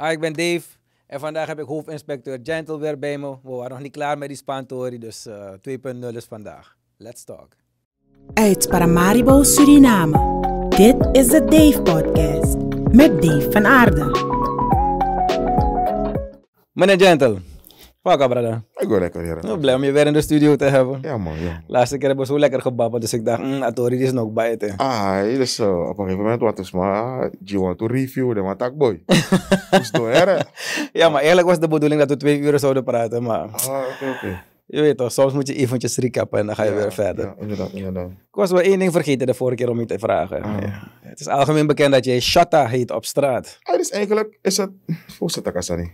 Hi, ik ben Dave en vandaag heb ik hoofdinspecteur Gentle weer bij me. We waren nog niet klaar met die Spaantorie, dus uh, eh, 2.0 is vandaag. Let's talk. Uit Paramaribo, Suriname. Dit is de Dave Podcast met Dave van Aarde. Meneer Gentle, Waka, brada. Ik wil lekker hier. Nou, blij om je weer in de studio te hebben. Ja, man. Ja. Laatste keer hebben we zo lekker gebabbeld, dus ik dacht, mm, Atori ah, is nog bij het. Ah, dus op een gegeven moment wat is maar, je want to review, dan want boy. Dus door her. Ja, maar eigenlijk was de bedoeling dat we twee uur zouden praten, maar. Ah, oké, oké. Je weet toch, soms moet je eventjes recappen en dan ga je weer verder. Ja, inderdaad, inderdaad. Ik was wel één ding vergeten de vorige keer om je te vragen. Ah. Ja. Het is algemeen bekend dat je Shatta heet op straat. Ah, dus eigenlijk is het, volgens mij,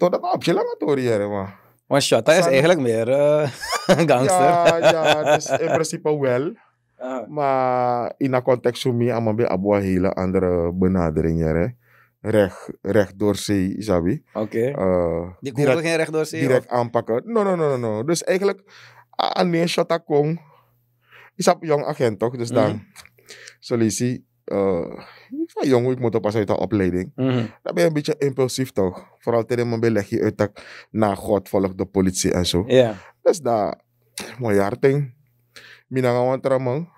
maar dat op je lange man. Want Shota is eigenlijk meer uh, gangster. Ja, ja, dus in principe wel. Ah. Maar in de context van mij, allemaal bij hele andere benadering. Recht, recht door zee, Isabi. Oké. Okay. Uh, eh, geen recht door zee? Direct aanpakken. No, no, no, no, no. Dus eigenlijk, aan een Shota komt. is dat jong agent toch? Dus dan, mm uh, ik jong, ik moet op uit de opleiding. Mm -hmm. Dan ben je een beetje impulsief toch? Vooral tegen mijn beleg je uit dat na God volgt de politie en zo. ja. Yeah. Dus daar, mooi jaar ding. Mina gaan wanteren man.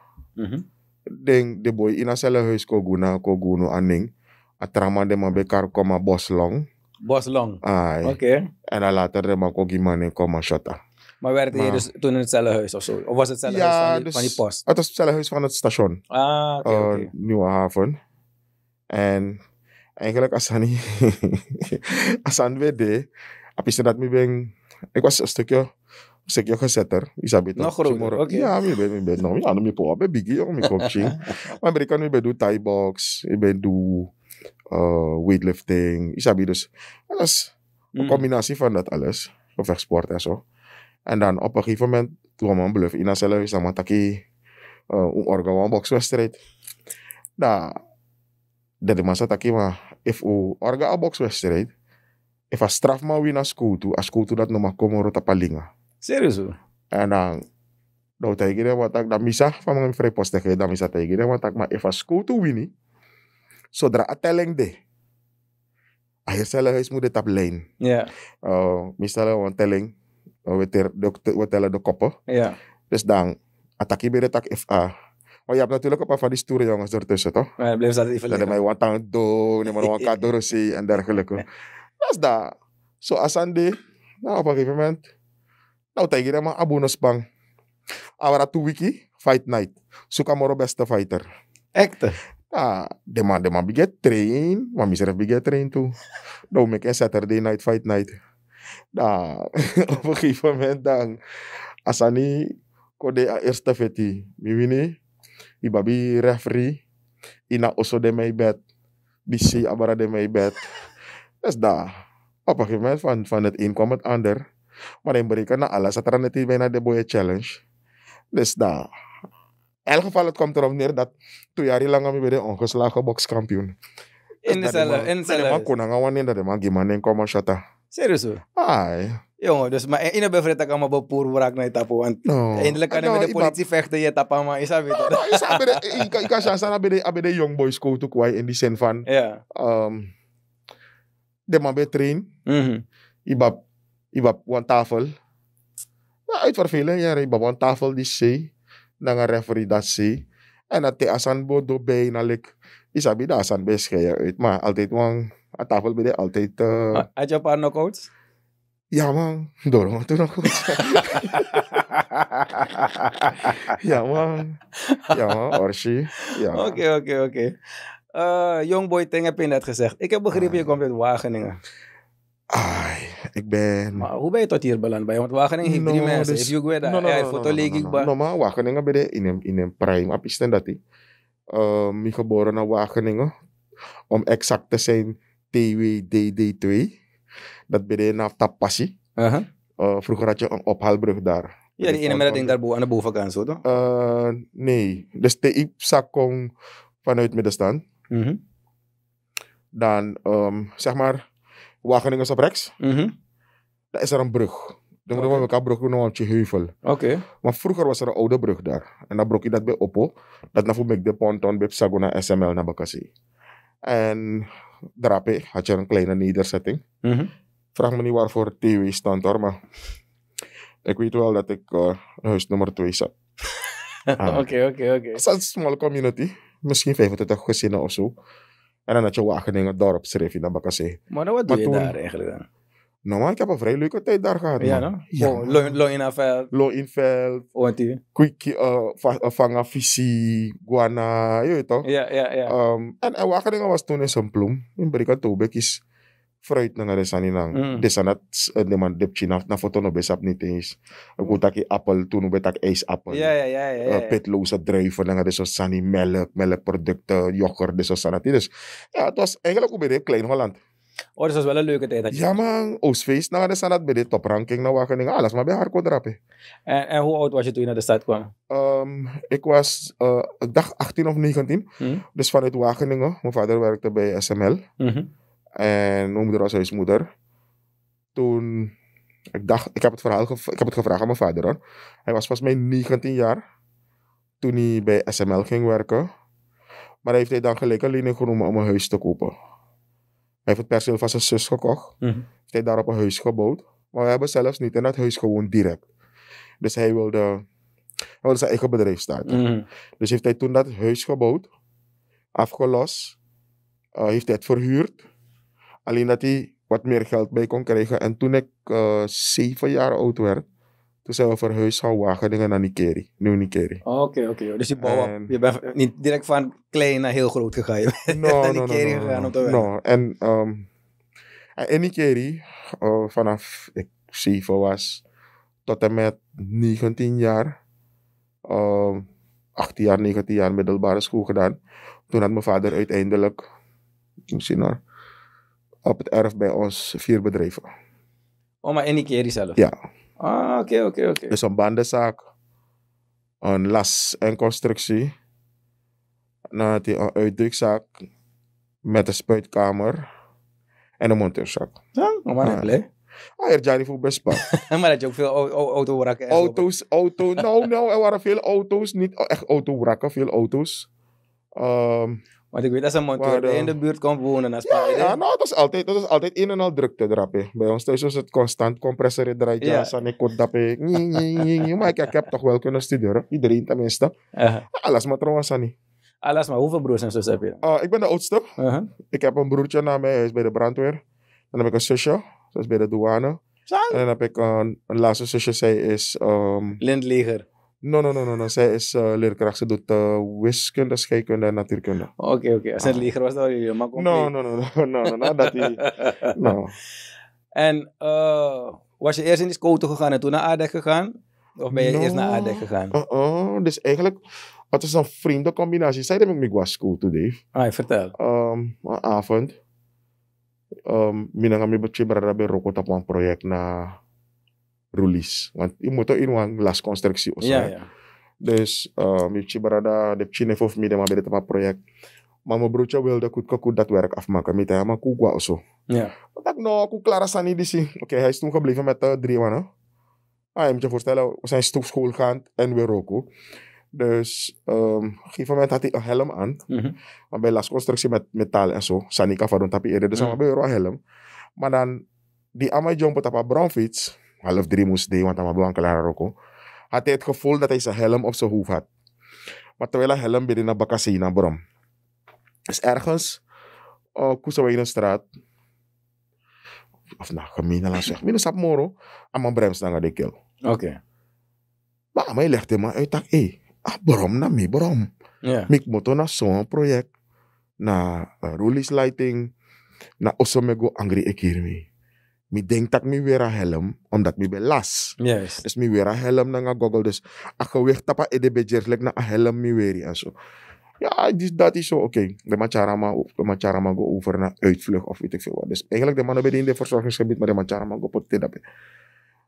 Ding, mhm. de boy in een huis koguna, kogunu aning. Atrama de man bekar koma bos long. Bos long? Oké. Okay. En dan later de man kogimane koma shota. Maar werd maar, je nou. dus toen in het huis of zo? Of was het cellenhuis ja, van, die, dus, van die post? Het was het cellenhuis van het station. Ah, oké. Okay, uh, okay. Nieuwe haven. En eigenlijk als Asani, Asan WD, heb je me ben ik was een stukje zeg je gezetter. Isabel. Nog groter. Oké. Ja, ik ben, ik ben, nou, ja, ik ben big, jong, ik kom Maar ik kan, ik ben doen Thai box, ik ben doen eh, weightlifting, isabi Dus dat is een hmm. combinatie van dat alles, gevechtsport en zo. En dan op een gegeven moment, toen een bluff in zelf, is dat taki eh, een orgaan boxwedstrijd. Da, dat masa taki maar, if u een bokswedstrijd, if a straf maar win a school to, a school to dat nomah komo rota palinga. Serieus? En dan, nou tegen de wat ik dan misa ah, van mijn vrij post tegen, dan misa tegen de wat ik maar if a school to win, zodra a telling de. Akhirnya saya harus mudah tap lain. Yeah. Uh, misalnya orang telling, weter oh, wetela iya. ah. oh, iya, eh, do kopo. ya des dan ataki bere tak FA. oh ya betul natuurlijk op van die yang jongens ertussen, toch? Maar blijf dat even liggen. Dat mij mai aan do ni neem maar wat aan en dergelijke. Dat is dat. Zo als aan die, nou op een gegeven moment, Awara tu wiki, fight night. Suka moro besta fighter. Ekte? Ah, dema dema biget train, mami misref biget train tu, Nou make Saturday night fight night. Nah, op een gegeven moment dan, asani kode a ah, eerste miwini, ibabi referee, ina oso de mijn bed, bisi abara de mijn bed. Dus daar, op een gegeven moment van, van het een kwam het ander. Maar in berika na alles, dat er net bijna de boye challenge. Dus daar. In elk geval, het komt erop neer dat twee jaar lang hebben we de ongeslagen bokskampioen. In dezelfde. In dezelfde. Ik kon niet dat ik maar geen Serius Ay. Jongen, dos ma, ina eh, ina bevrede kan maar bepoer raak naar tapo. Want no. eindelijk kan je met de politie vechten, je tapa maar is dat weet je. ika, kan chance aan bij de young boys ko ook wij in die fan. van. Ya. Um, de ma bij train. Mhm. Ibab, ibab wan tafel. Nou, nah, uit eh, ya, ja, ibab wan tafel die zee. na nga referee dat zee. En te asan bodo na lek. Isabi da asan best uit. Ya, ma, altijd wang. A tafel bine altă. Uh... Ai een par knockouts? man, door Ja, tu knockouts. ia Ja man, ja man, Orsi. Oké, oké, oké. Okay. Uh, Youngboy Teng heb je net gezegd. Ik heb begrepen, ah. je komt uit Wageningen. Ai, ik ben... Maar hoe ben je tot hier beland? Want Wageningen heeft no, drie mensen. Dus... If you go there, no, no, no, no, no, Wageningen ben je in een, in een prime. Op dat dat die? Eh, geboren naar Wageningen. Om exact te zijn, TWDD2. Dat beneden af nou Tapassi. Eh, vroeger had je een ophaalbrug daar. Ja, die ene met dat ding daar aan de bovenkant, zo toch? Uh, nee. Dus de Ipsa komt vanuit middenstand. Mhm. Dan, ehm, zeg maar, Wageningen is op rechts. Dan mhm. Daar is er een brug. Dan okay. we elkaar brug doen een je heuvel. Oké. Maar vroeger was er een oude brug daar. En dan brok je dat bij Oppo. Dat nou naar ik de ponton bij Sagona SML naar Bakassi. En Drape had je een kleine nederzetting. Mhm. Vraag me niet waarvoor TW stond hoor, maar ik weet wel dat ik uh, huis nummer 2 zat. Ah. Oké, oké, oké. Het is een small community, misschien 25 gezinnen of zo. En dan had je Wageningen dorp schreef je naar Bakassé. Maar wat doe je daar eigenlijk dan? Nou man, ik heb een vrij leuke tijd daar gehad. Ja, man. in ja. Oh, Loinaveld. Loinveld. ONT. Kwiki, uh, eh, eh, Vanga Visie, Guana, je weet toch? Ja, ja, ja. Um, en en eh, Wageningen was toen in zijn bloem. In Brika Tobek is fruit naar de saninang. Mm. De sanat, de man de na, na foto no besap niet eens. Ik moet taki appel, toen ben ik ijsappel. Ja, ja, ja. ja, ja. Uh, pitloze druiven, dan de zo sani melk, melkproducten, yoghurt, de zo Dus ja, het was eigenlijk ook weer klein Holland. Oh, dus dat is wel een leuke tijd. ja, man. Oostfeest naar de stad, bij de topranking naar nou Wageningen, alles ah, maar bij haar drappen. En, en hoe oud was je toen je naar de stad kwam? Ehm, ik was uh, dag 18 of 19. Hm. Dus vanuit Wageningen. Mijn vader werkte bij SML. Mm -hmm. En mijn moeder was huismoeder. Toen, ik dacht, ik heb het verhaal ik heb het gevraagd aan mijn vader hoor. Hij was volgens mij 19 jaar toen hij bij SML ging werken. Maar hij heeft hij dan gelijk een lening genomen om een huis te kopen. Hij heeft het perceel van zijn zus gekocht. Mm Heeft hij daarop een huis gebouwd. Maar we hebben zelfs niet in dat huis gewoond direct. Dus hij wilde, wilde zijn eigen bedrijf starten. Mhm. Dus heeft hij toen dat huis gebouwd, afgelost, eh, heeft hij het verhuurd. Alleen dat hij wat meer geld bij kon krijgen. En toen ik eh, zeven jaar oud werd, toen zijn we verhuisd van Wageningen naar Nikeri, Nieuw Nikeri. Oké, oké. dus je, bouw, je bent niet direct van klein naar heel groot gegaan. Je bent no, naar no, no, gegaan No, en um, ehm, in Nikeri, eh, vanaf ik zeven was tot en met 19 jaar, 18 ehm, jaar, 19 jaar middelbare school gedaan. Toen had mijn vader uiteindelijk, misschien nog, op het erf bij ons vier bedrijven. Oh, maar in Nikeri zelf? Ja. Ah, oké, oké, okay, oké. Okay. Dus een bandenzaak, een las en constructie. Dan had hij een uitdrukzak met een spuitkamer en een monteurzaak. Ja, maar ah. blij. Ah, er zijn voor best maar dat je ook veel autowrakken. Auto's, auto. Nou, nou, er waren veel auto's. Niet echt auto autowrakken, veel auto's. Ehm, want ik weet dat ze Montoya in de buurt komt wonen. Als ja, ja, nou, dat is altijd, dat is altijd een en al drukte drappen. Bij ons thuis is het constant compressor draait. Ja, en ik Maar ik, heb toch wel kunnen studeren. Iedereen tenminste. Alles maar trouwens, niet. Alles maar, hoeveel broers en zussen heb je? Uh, ik ben de oudste. Uh-huh. Ik heb een broertje na mij, hij is bij de brandweer. Dan heb ik een zusje, dat is bij de douane. En dan heb ik een, laatste zusje, zij is... Um, ehm, Lindleger. No, no, no, no, no. Zij is uh, leerkracht. Ze doet uh, wiskunde, scheikunde en natuurkunde. Oké, oké. Okay. Als het ah. leger was, dan jullie maar compleet. No, no, no, no, no, dat En eh, was je eerst in de school gegaan en toen naar Aardek gegaan? Of ben je eerst naar Aardek gegaan? Oh, oh, dus eigenlijk, het is een vreemde combinatie. Zij heb ik me was school toe, Dave. Ah, vertel. Um, ehm, een avond. Um, Minangami op een project na. rulis. Want imo to in wan konstruksi osa. Yeah, yeah. Des mici um, mi chi barada de chi ne fof mi de ma bere proyek. Ma mo brucha wel da kut ko kut dat werk af ma ka mi ta ma ku gwa oso. Yeah. Tak no ku klara sani di si. Oke, okay, hai stung ka blive met ta uh, drie wan. Ai mi chi forstela stuk school kan en we roku. Des um gif a helm an. Mhm. Mm ma be las konstruksi met metal en eh, so. Sani ka tapi ada de sama mm. helm. Ma di amai jong potapa brown fits. half drie moest doen, want hij was klaar had hij het gevoel dat hij zijn helm op zijn hoofd had. Maar terwijl hij helm binnen naar Bakasina brom. Dus ergens, uh, eh, straat, of nou, gemeen, laat zeggen, minus sap moro, aan brems naar Oké. Maar hij legde me uit hé, ah, brom na nou, mi brom. Yeah. Mik moto na zo'n project, na uh, eh, release lighting, na osomego angry ekirmi mi denkt dat mi weer een helm, omdat mi belas. Yes. Dus mi weer een helm na google. Dus ik gewicht tapa ede bejerlijk na een helm mi weer en zo. Ja, dus dat is zo. Oké, de macharama, de macharama go over naar uitvlucht of weet ik veel wat. Dus eigenlijk de mannen bij in de verzorgingsgebied, maar de macharama go pot dat.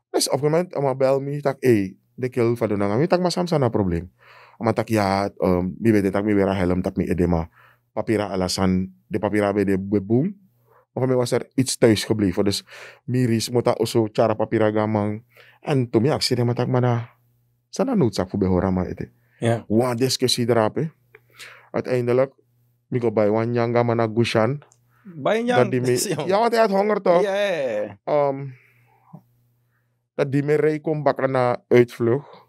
Dus op een moment, bel me, tak, hey, de kill van de nangam, tak maar samsana probleem. Om tak, ja, um, mi dat tak weer een helm, dat mi edema. Papira alasan, de papira bede boom. of waarmee was er iets thuis gebleven. Dus miris moet dat oso cara papira gamang. En toen ja, ik zei, maar ik maar sana noodzaak voor behoren maar het. Ja. Ya. Wan discussie eh. erop. Uiteindelijk, ik ga bij wan yang gama na gushan. Bij yang. Ja, want hij had honger toch? Iya, eh. Ja. Yeah. Um, dat die me rei kon bakken na uitvlug.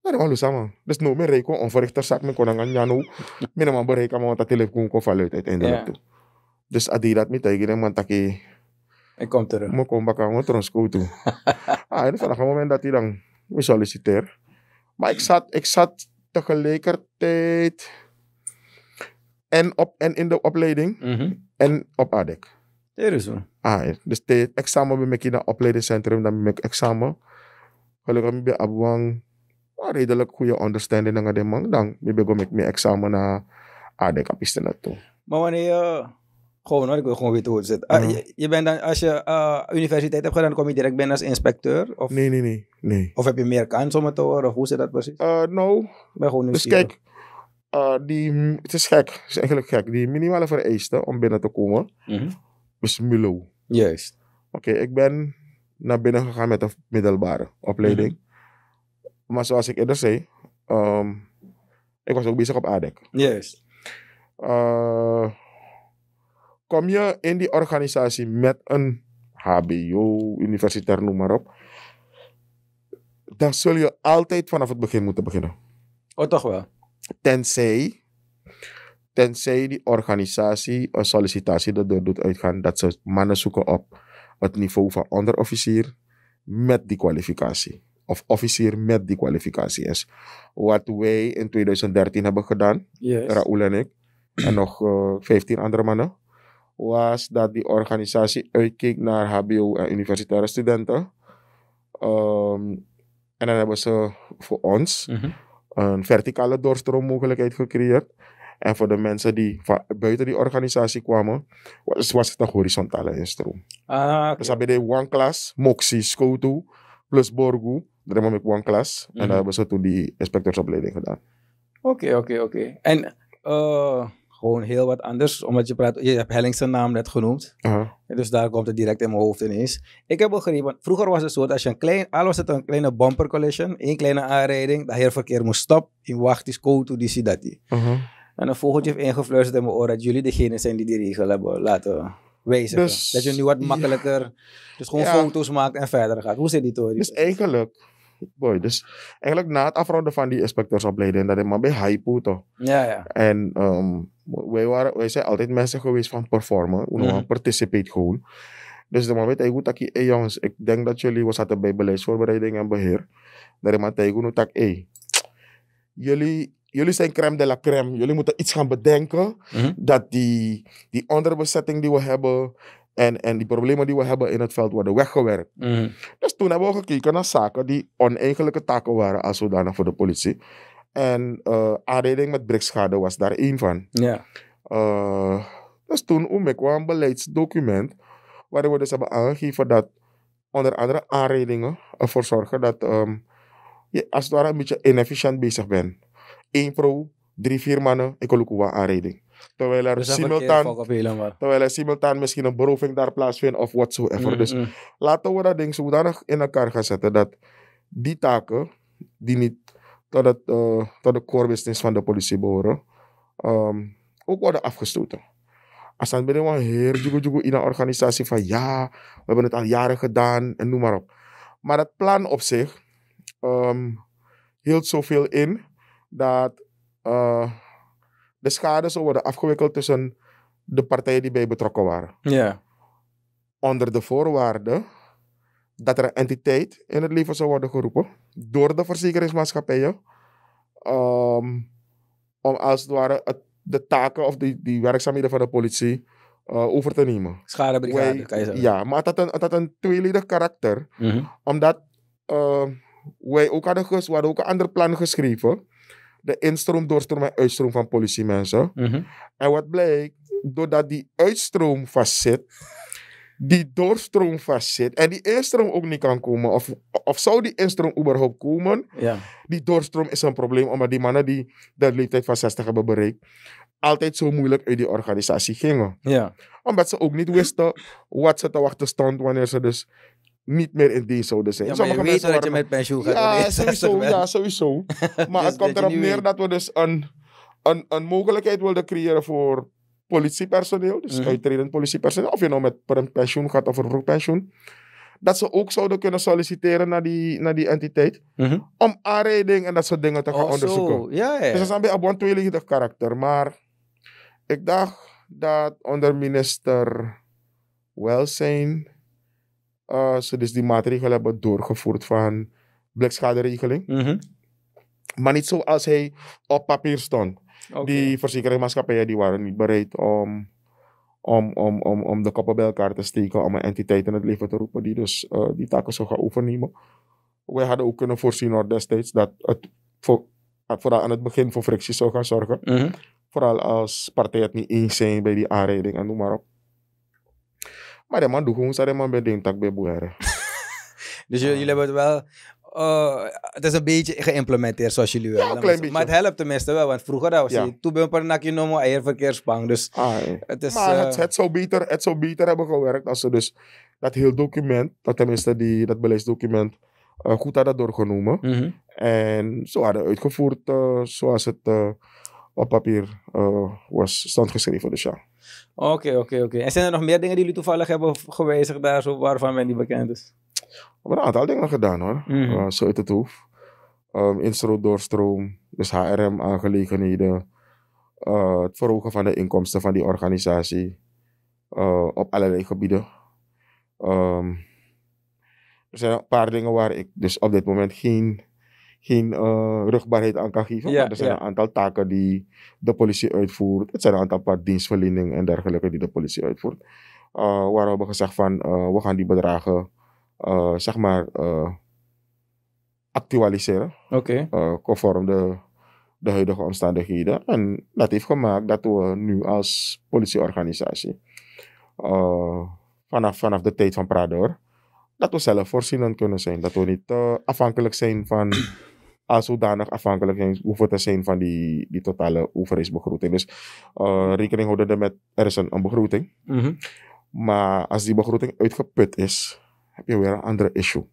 Dat is malu samen. Dus nu me rei kon onverrichter zak me konangan aan janu. Minema bereik aan wat dat telefoon kon valuit uiteindelijk yeah. toe. Dus adi mi tegen man want Ik kom terug. Mo kom baka mo terug ah, en vanaf het moment dat hij dan me solliciteer. Maar ik zat, ik zat tegelijkertijd en, op, en in de opleiding mm en op ADEC. Dat is zo. Ah, dus het examen ben ik in het opleidingscentrum, dan ben ik examen. Gelukkig ben ik abwang een redelijk goede understanding van de man. Dan ben ik met mijn examen naar ADEC Maar wanneer eh, gewoon hoor, ik wil gewoon weten hoe het zit. Ah, mhm. je, bent dan, als je eh, universiteit hebt gedaan, kom je direct binnen als inspecteur? Of, nee, nee, nee, nee. Of heb je meer kans om het te horen? hoe zit dat precies? Uh, nou, ben gewoon dus kijk, uh, die, het is gek. Het is eigenlijk gek. Die minimale vereisten om binnen te komen mm -hmm. is MULO. Juist. Oké, ik ben naar binnen gegaan met een middelbare opleiding. Mhm. Maar zoals ik eerder zei, ehm, ik was ook bezig op ADEC. Juist kom je in die organisatie met een HBO, universitair, noem maar op, dan zul je altijd vanaf het begin moeten beginnen. Oh, toch wel? Tenzij, tenzij die organisatie een sollicitatie erdoor doet uitgaan dat ze mannen zoeken op het niveau van onderofficier met die kwalificatie. Of officier met die kwalificatie is. Wat wij in 2013 hebben gedaan, yes. Raoul en ik, en nog uh, eh, 15 andere mannen was dat die organisatie uitkeek naar HBO en eh, universitaire studenten. Ehm, en dan hebben ze voor ons mhm. een verticale doorstroommogelijkheid gecreëerd. En voor de mensen die van buiten die organisatie kwamen, was, het een horizontale instroom. Ah, Dus dan bij one class, Moxie, to plus Borgo. daar hebben we één one class. En dan mhm. hebben ze toen die inspectorsopleiding gedaan. Oké, oké, oké. En eh, gewoon heel wat anders. Omdat je praat, je hebt Hellings naam net genoemd. Uh-huh. Dus daar komt het direct in mijn hoofd ineens. Ik heb begrepen, vroeger was het zo dat als je een klein, al was het een kleine bumper collision, één kleine aanrijding, dat heel verkeer moest stoppen. je wacht is scout die ziet dat die. Uh-huh. En een vogeltje heeft ingefluisterd in mijn oor dat jullie degene zijn die die regel hebben laten wezen. Dus dat je nu wat makkelijker, dus gewoon foto's maakt en verder gaat. Hoe zit die, Tori? Dus eigenlijk boy. Dus eigenlijk na het afronden van die inspecteursopleiding, dat ik maar bij Haipu toch. Ja, ja. En ehm, wij, waren, wij zijn altijd mensen geweest van performen, we -hmm. participate gewoon. Dus dan weet ik goed dat jongens, ik denk dat jullie, we zaten bij beleidsvoorbereiding en beheer. Dat ik maar tegen dat jullie, jullie zijn crème de la crème. Jullie moeten iets gaan bedenken mhm. dat die, die onderbezetting die we hebben, en, en die problemen die we hebben in het veld worden weggewerkt. Mhm. Dus toen hebben we gekeken naar zaken die oneigenlijke taken waren als zodanig voor de politie. En uh, met brikschade was daar één van. Eh, dus toen we een beleidsdocument, waarin we dus hebben aangegeven dat onder andere aanredingen ervoor zorgen dat ehm, je als het ware een beetje inefficiënt bezig bent. Eén pro, drie, vier mannen, ik wil ook wel aanrijding. Terwijl er, dus simultaan, terwijl er simultaan misschien een beroving daar plaatsvindt of wat Mm -hmm. Dus mm. laten we dat ding zodanig in elkaar gaan zetten dat die taken, die niet tot, het, eh, tot de core business van de politie behoren, ehm, ook worden afgestoten. Als dan ben je heer in een organisatie van ja, we hebben het al jaren gedaan en noem maar op. Maar dat plan op zich um, hield zoveel in dat. Eh, de schade zou worden afgewikkeld tussen de partijen die bij betrokken waren. Ja. Onder de voorwaarde dat er een entiteit in het leven zou worden geroepen door de verzekeringsmaatschappijen. Ehm, om als het ware de taken of die, die werkzaamheden van de politie eh, over te nemen. Schadebrigade, kan je zeggen. Ja, maar het had een, het had een tweeledig karakter. Mhm. Omdat eh, wij ook hadden, we hadden ook een ander plan geschreven de instroom, doorstroom en uitstroom van politiemensen. Mhm. En wat blijkt, doordat die uitstroom vastzit, die doorstroom vastzit en die instroom ook niet kan komen, of, of zou die instroom überhaupt komen, ja. die doorstroom is een probleem, omdat die mannen die de leeftijd van 60 hebben bereikt, altijd zo moeilijk uit die organisatie gingen. Ja. Omdat ze ook niet wisten wat ze te wachten stond wanneer ze dus niet meer in dienst zouden zijn. Ja, maar je weet dat je met pensioen gaat. Ja, sowieso. Ja, sowieso. maar dus het komt erop neer dat we dus een, een, een mogelijkheid wilden creëren voor politiepersoneel, dus mm. politiepersoneel, of je nou met een pensioen gaat of een vroegpensioen, dat ze ook zouden kunnen solliciteren naar die, naar die entiteit mhm. om aanrijding en dat soort dingen te gaan oh, onderzoeken. Ja, ja. Dus dat is een beetje tweeledig karakter. Maar ik dacht dat onder minister Welzijn ze eh, dus die maatregelen hebben doorgevoerd van blikschaderegeling. Mm Maar niet zoals hij op papier stond. Die verzekeringsmaatschappijen die waren niet bereid om, om, om, om, om de koppen bij elkaar te steken, om een entiteit in het leven te roepen die dus eh, die taken zou gaan overnemen. Wij hadden ook kunnen voorzien hoor, destijds dat het voor, vooral aan het begin voor frictie zou gaan zorgen. Mhm. Vooral als partijen het niet eens zijn bij die aanrijding en noem maar op. Maar de man doet gewoon, de man bij de tak bij dus jullie ah. hebben het wel oh, het is een beetje geïmplementeerd zoals jullie willen. Ja, maar, maar het helpt tenminste wel, want vroeger was ja. je toen ben per nakje noemen eier verkeerspang. Dus ah, het is, maar het, eh, het, zou beter, het zou beter hebben gewerkt als ze dus dat heel document, dat tenminste die, dat beleidsdocument, uh, goed hadden doorgenomen. Mhm. En zo hadden uitgevoerd eh, zoals het op papier uh, was stand geschreven. Dus ja. Oké, oké, oké. En zijn er nog meer dingen die jullie toevallig hebben gewijzigd daar, zo waarvan men niet bekend is? We hebben een aantal dingen gedaan hoor. Mm -hmm. zo uit het hoef. Ehm, um, doorstroom, dus HRM-aangelegenheden. Uh, eh, het verhogen van de inkomsten van die organisatie op allerlei gebieden. Ehm, er zijn een paar dingen waar ik dus op dit moment geen geen uh, eh, rugbaarheid aan kan geven. maar er zijn een aantal taken die de politie uitvoert. Het zijn een aantal paar dienstverlening en dergelijke die de politie uitvoert. Uh, waar we hebben gezegd van eh, we gaan die bedragen zeg maar actualiseren. Okay. conform de, de huidige omstandigheden. En dat heeft gemaakt dat we nu als politieorganisatie vanaf, vanaf de tijd van Prador dat we zelf voorzienend kunnen zijn. Dat we niet afhankelijk zijn van als ah, zodanig afhankelijk hoeven te zijn van die, die totale overheidsbegroting. Dus eh, rekening houden met, er is een, een begroting. Mhm. Maar als die begroting uitgeput is, heb je weer een andere issue.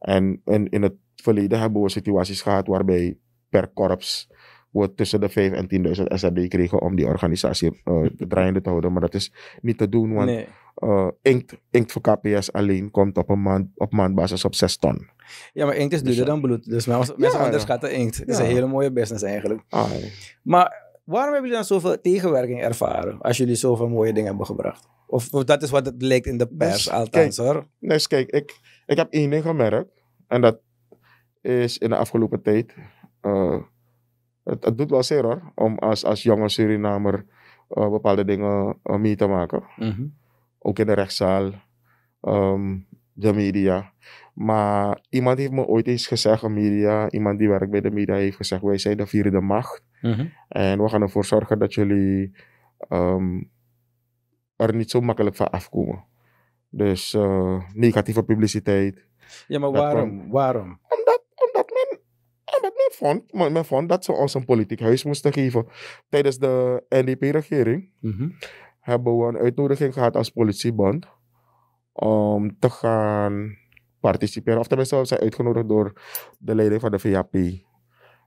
En, in het verleden hebben we situaties gehad waarbij per korps we tussen de 5.000 en 10.000 SRD kregen om die organisatie uh, draaiende te houden. Maar dat is niet te doen, want... Eh, inkt, voor KPS alleen komt op, een maand, op maandbasis op 6 ton. Ja, maar inkt is dus, duurder dus, dan bloed. Dus mensen ja, onderschatten inkt. Het is een hele mooie business eigenlijk. Ah, maar waarom hebben jullie dan zoveel tegenwerking ervaren als jullie zoveel mooie dingen hebben gebracht? Of, dat is wat het lijkt in de dus pers, althans hoor. Dus kijk, ik, ik heb één ding gemerkt. En dat is in de afgelopen tijd. Eh, het, het, doet wel zeer hoor, om als, als jonge Surinamer bepaalde dingen mee te maken. Mm ook in de rechtszaal, ehm, de media. Maar iemand heeft me ooit eens gezegd, media, iemand die werkt bij de media, heeft gezegd: Wij zijn de vierde macht. Mhm. En we gaan ervoor zorgen dat jullie ehm, er niet zo makkelijk van afkomen. Dus eh, negatieve publiciteit. Ja, maar waarom? waarom? Omdat, omdat, men, omdat men, vond, men, men vond dat ze ons een politiek huis moesten geven. Tijdens de NDP-regering. Mhm hebben we een uitnodiging gehad als politiebond om te gaan participeren. Of tenminste, we zijn uitgenodigd door de leiding van de VAP.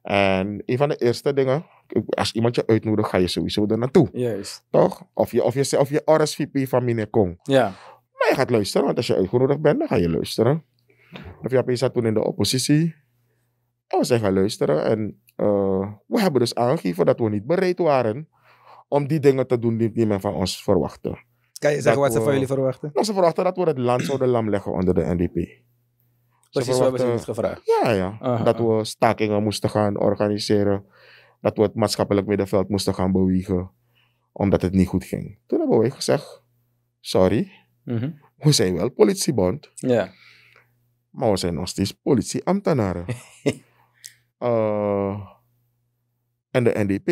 En een van de eerste dingen, als iemand je uitnodigt, ga je sowieso er naartoe. Juist. Toch? Of je, of je, of je RSVP van meneer Kong. Ja. Maar je gaat luisteren, want als je uitgenodigd bent, dan ga je luisteren. De VAP zat toen in de oppositie. En oh, we zijn gaan luisteren. En eh, we hebben dus aangegeven dat we niet bereid waren om die dingen te doen die, men van ons verwachtte. Kan je zeggen wat ze van jullie eh, verwachten? Nou, ze verwachten dat we het land zouden lam leggen onder de NDP. Precies, we hebben ze niet gevraagd. Ja, ja. Dat we stakingen moesten gaan organiseren. Dat we het maatschappelijk middenveld moesten gaan bewegen. Omdat het niet goed ging. Toen hebben we gezegd, sorry. Mhm. We zijn wel politiebond. Ja. Maar we zijn nog steeds politieambtenaren. Eh, en de NDP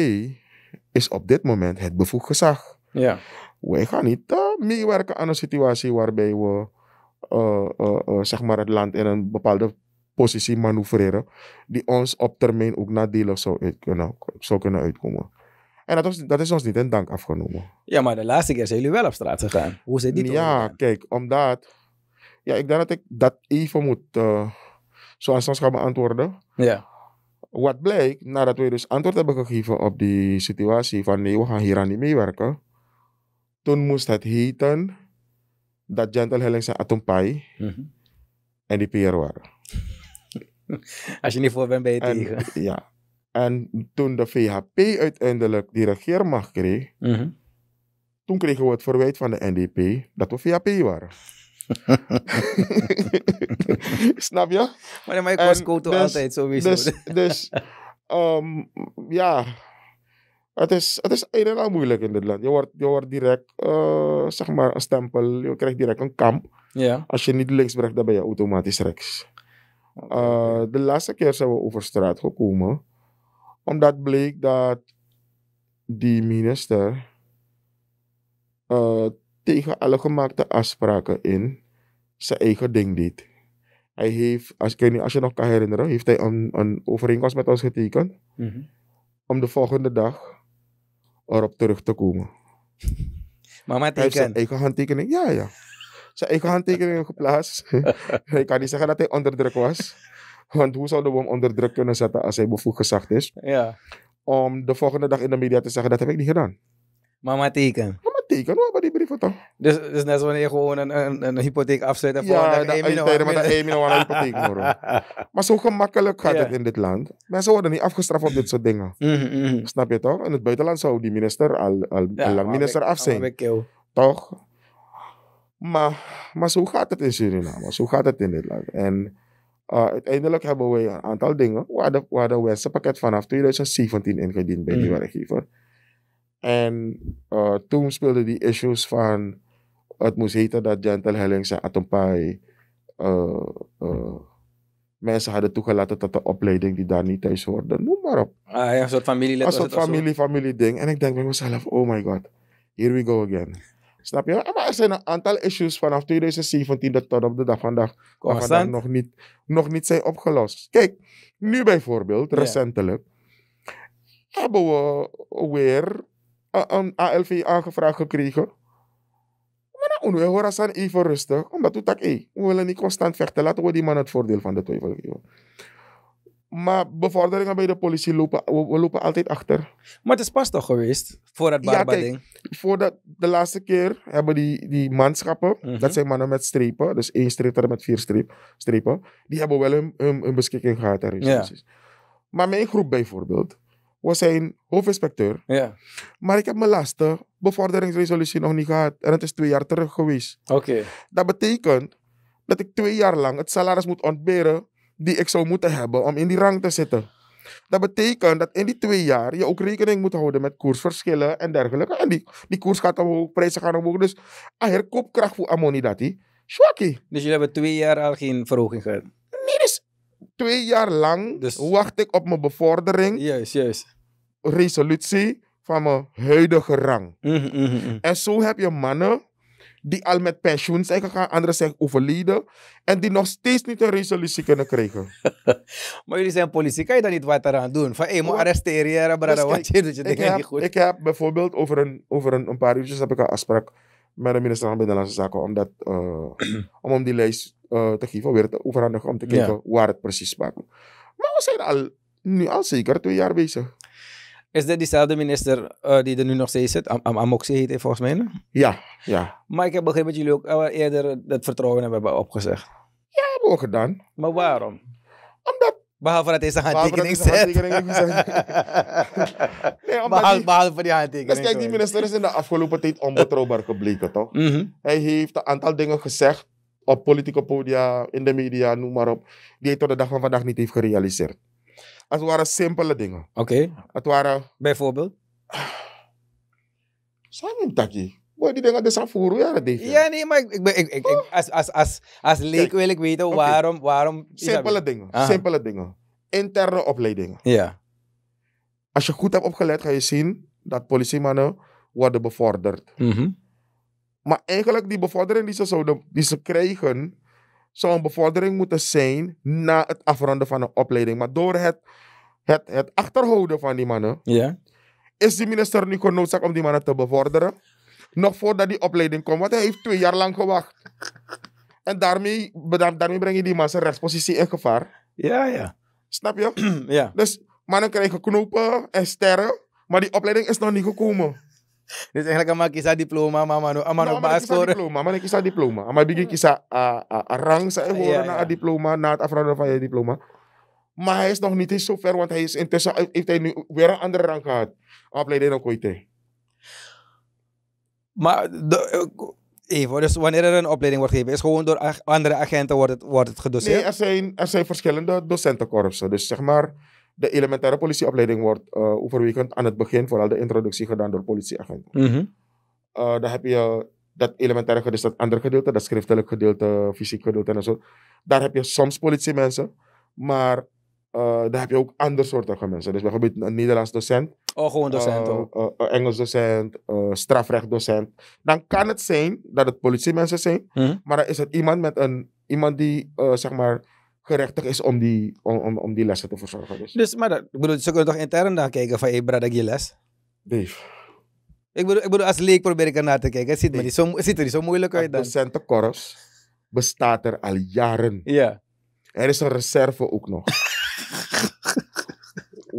is op dit moment het bevoegd gezag. Ja. Wij gaan niet eh, meewerken aan een situatie waarbij we eh, eh, zeg maar het land in een bepaalde positie manoeuvreren, die ons op termijn ook nadelig zou, kunnen, kunnen uitkomen. En dat, dat is ons niet in dank afgenomen. Ja, maar de laatste keer zijn jullie wel op straat gegaan. Hoe zit die Ja, kijk, omdat. Ja, ik denk dat ik dat even moet. zoals ons gaan beantwoorden. Ja. Wat blijkt, nadat we dus antwoord hebben gegeven op die situatie van nee, we gaan hier aan niet meewerken. Toen moest het heten dat Gentle Hellings en Atompai mm -hmm. en die PR waren. Als je niet voor bent, ben je tegen. Ja. En toen de VHP uiteindelijk die regeermacht kreeg, mm toen kregen we het verwijt van de NDP dat we VHP waren. Snap je? Maar dan maakt Costco dus, altijd sowieso. Dus, dus ehm, ja, het is, het is een al moeilijk in dit land. Je wordt, je wordt direct, eh, zeg maar, een stempel. Je krijgt direct een kamp. Ja. Als je niet links brengt, dan ben je automatisch rechts. Eh, de laatste keer zijn we over straat gekomen. Omdat bleek dat die minister eh, tegen alle gemaakte afspraken in zijn eigen ding deed. Hij heeft, als, ik niet, als je nog kan herinneren, heeft hij een, een overeenkomst met ons getekend mhm. om de volgende dag erop terug te komen. Mama teken. Hij heeft zijn eigen handtekening, ja, ja. Zijn eigen handtekening geplaatst. ik kan niet zeggen dat hij onder druk was. Want hoe zou de hem onder druk kunnen zetten als hij bevoegd gezagd is? Ja. Om de volgende dag in de media te zeggen, dat heb ik niet gedaan. Mama teken tekenen maar die Dus, dus net zo wanneer je gewoon een, een, een hypotheek afzet en ja, volgende dag een met een aan een hypotheek Maar zo gemakkelijk gaat het in dit land. Mensen worden niet afgestraft op dit soort dingen. Mhm, mhm. Snap je toch? In het buitenland zou die minister al, al, lang minister af zijn. Toch? Maar, maar zo gaat het in Suriname. Zo gaat het in dit land. En... Uh, uiteindelijk hebben we een aantal dingen. We hadden, we een wensenpakket vanaf 2017 ingediend bij die mhm. werkgever. En uh, toen speelden die issues van. Het moest heten dat Gentle Hellings en Atompai. Uh, eh, uh, eh, mensen hadden toegelaten tot de opleiding die daar niet thuis hoorde. Noem maar op. Ah, een soort Een soort familie, familie ding. En ik denk bij mezelf: oh my god, here we go again. Snap je? Maar er zijn een aantal issues vanaf 2017 dat tot op de dag vandaag, vandaag nog, niet, nog niet zijn opgelost. Kijk, nu bijvoorbeeld, recentelijk, hebben we weer een ALV aangevraagd gekregen. Maar dan we horen ze even rustig. Omdat we dachten, hey, we willen niet constant vechten. Laten we die man het voordeel van de twijfel geven. Maar bevorderingen bij de politie lopen, altijd achter. Maar het is pas toch geweest, voor het Barba-ding? voor de, de, laatste keer hebben die, die manschappen, mhm. dat zijn mannen met strepen, dus één streep met vier streep, strepen, die hebben wel hun, hun, hun beschikking gehad. en ja. Maar mijn groep bijvoorbeeld, was zijn hoofdinspecteur. Ja. Maar ik heb mijn laatste bevorderingsresolutie nog niet gehad. En het is twee jaar terug geweest. Oké. Dat betekent dat ik twee jaar lang het salaris moet ontberen die ik zou moeten hebben om in die rang te zitten. Dat betekent dat in die twee jaar je ook rekening moet houden met koersverschillen en dergelijke. En die, die koers gaat omhoog, prijzen gaan omhoog. Dus er koopkracht voor Ammonidati. Schwakke. Dus jullie hebben twee jaar al geen verhoging gehad? Nee, dus twee jaar lang dus- wacht ik op mijn bevordering. Juist, Resolutie van mijn huidige rang. Mhm, mhm, mhm. En zo heb je mannen die al met pensioen zijn gegaan, anderen zijn overleden en die nog steeds niet een resolutie kunnen krijgen. maar jullie zijn politie, kan je daar niet wat aan doen? Van, hé, hey, arresteren, brada, je dus je niet goed. Ik heb bijvoorbeeld over een, over een, paar uurtjes heb ik een afspraak met de minister van Binnenlandse Zaken eh, om, dat, om, om die lijst eh, te geven, weer te overhandigen om te kijken waar het precies maakt. Maar we zijn al, nu al zeker twee jaar bezig. Is dit diezelfde minister eh, die er nu nog steeds zit? Am heet hij volgens mij. Ja, ja. Maar ik heb begrepen dat jullie ook eerder het vertrouwen hebben opgezegd. Ja, hebben we gedaan. Maar waarom? Omdat Behalve dat deze handtekening zet. nee, behalve, die, behalve voor die handtekening. Dus kijk, die minister is in de afgelopen tijd onbetrouwbaar gebleken, toch? Mhm. Hij heeft een aantal dingen gezegd op politieke podia, in de media, noem maar op, die hij tot de dag van vandaag niet heeft gerealiseerd. Het waren simpele dingen. Oké. Het waren... Bijvoorbeeld? Zijn takje. Boy, die dingen, dat is afvoer, ja, dat Ja, nee, maar ik, ik, ik, als, als, als, als leek wil ik weten waarom... simpele dingen, simpele dingen. Interne opleidingen. Ja. Als je goed hebt opgeleid, ga je zien dat politiemannen worden bevorderd. Mm -hmm. Maar eigenlijk die bevordering die ze, zouden, die ze krijgen, zou een bevordering moeten zijn na het afronden van een opleiding. Maar door het, het, het achterhouden van die mannen, ja. is die minister nu genoodzaakt om die mannen te bevorderen. Nog voordat die opleiding komt, want hij heeft twee jaar lang gewacht. En daarmee, daarmee breng je die man zijn rechtspositie in gevaar. Ja, ja. Snap je? ja. Dus mannen krijgen knopen en sterren, maar die opleiding is nog niet gekomen. Dus eigenlijk ama kisah diploma mama no ama no bascore. Diploma, kisah diploma. Ama bigi hmm. kisah a ah, a ah, ah, rang sa na diploma na het afronden van je diploma. Maar hij is nog niet eens zo ver, want hij is intussen heeft hij nu weer een andere rang gehad. Opleiding ook nou ooit. Maar de, even, eh, eh, dus wanneer er een opleiding wordt gegeven, is gewoon door andere agenten wordt het, wordt het gedoseerd? Nee, er zijn, er zijn verschillende docentenkorpsen. Dus zeg maar, de elementaire politieopleiding wordt uh, overwegend aan het begin vooral de introductie gedaan door politieagenten. Mm eh, dan heb je dat elementaire gedeelte, dat andere gedeelte, dat schriftelijk gedeelte, fysiek gedeelte en zo. Daar heb je soms politiemensen, maar uh, daar heb je ook andere soorten mensen. Dus bijvoorbeeld een Nederlands docent. Oh, gewoon docent uh, Engels docent, docent. Dan kan het zijn dat het politiemensen zijn, mhm. maar dan is het iemand, met een, iemand die zeg maar gerechtig is om die, om, om, die lessen te verzorgen. Dus, dus maar ik bedoel, ze kunnen toch intern dan kijken van, hey, brad, ik je les? Beef. Ik bedoel, ik bedoel, als leek probeer ik ernaar te kijken. Het ziet, me niet zo, ziet er zo moeilijk uit dan. Het docentenkorps bestaat er al jaren. Ja. Er is een reserve ook nog.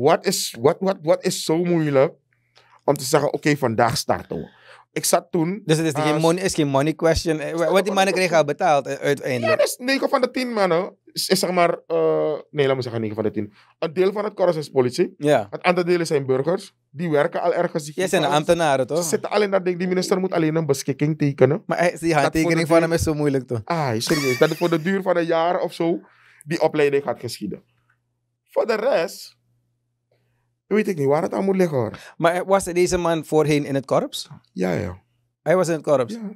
wat, is, wat, wat, wat is zo moeilijk om te zeggen, oké, vandaag starten we ik zat toen... Dus het is, geen, eh, money, is geen money question. Eh, wat die mannen kregen al betaald eh, uiteindelijk. Ja, is 9 van de 10 mannen is, is zeg maar... Uh, nee, laat me zeggen 9 van de 10. Een deel van het korps is politie. Ja. Het andere deel zijn burgers. Die werken al ergens. Jij zijn ambtenaren toch? Ze zitten al dat Die minister moet alleen een beschikking tekenen. Maar die handtekening van hem is zo moeilijk toch? Ah, serieus. dat voor de duur van een jaar of zo die opleiding gaat geschieden. Voor de rest weet ik niet waar het aan moet liggen hoor. Maar eh, was deze man voorheen in het korps? Ja, ja. Hij was in het korps? Ja.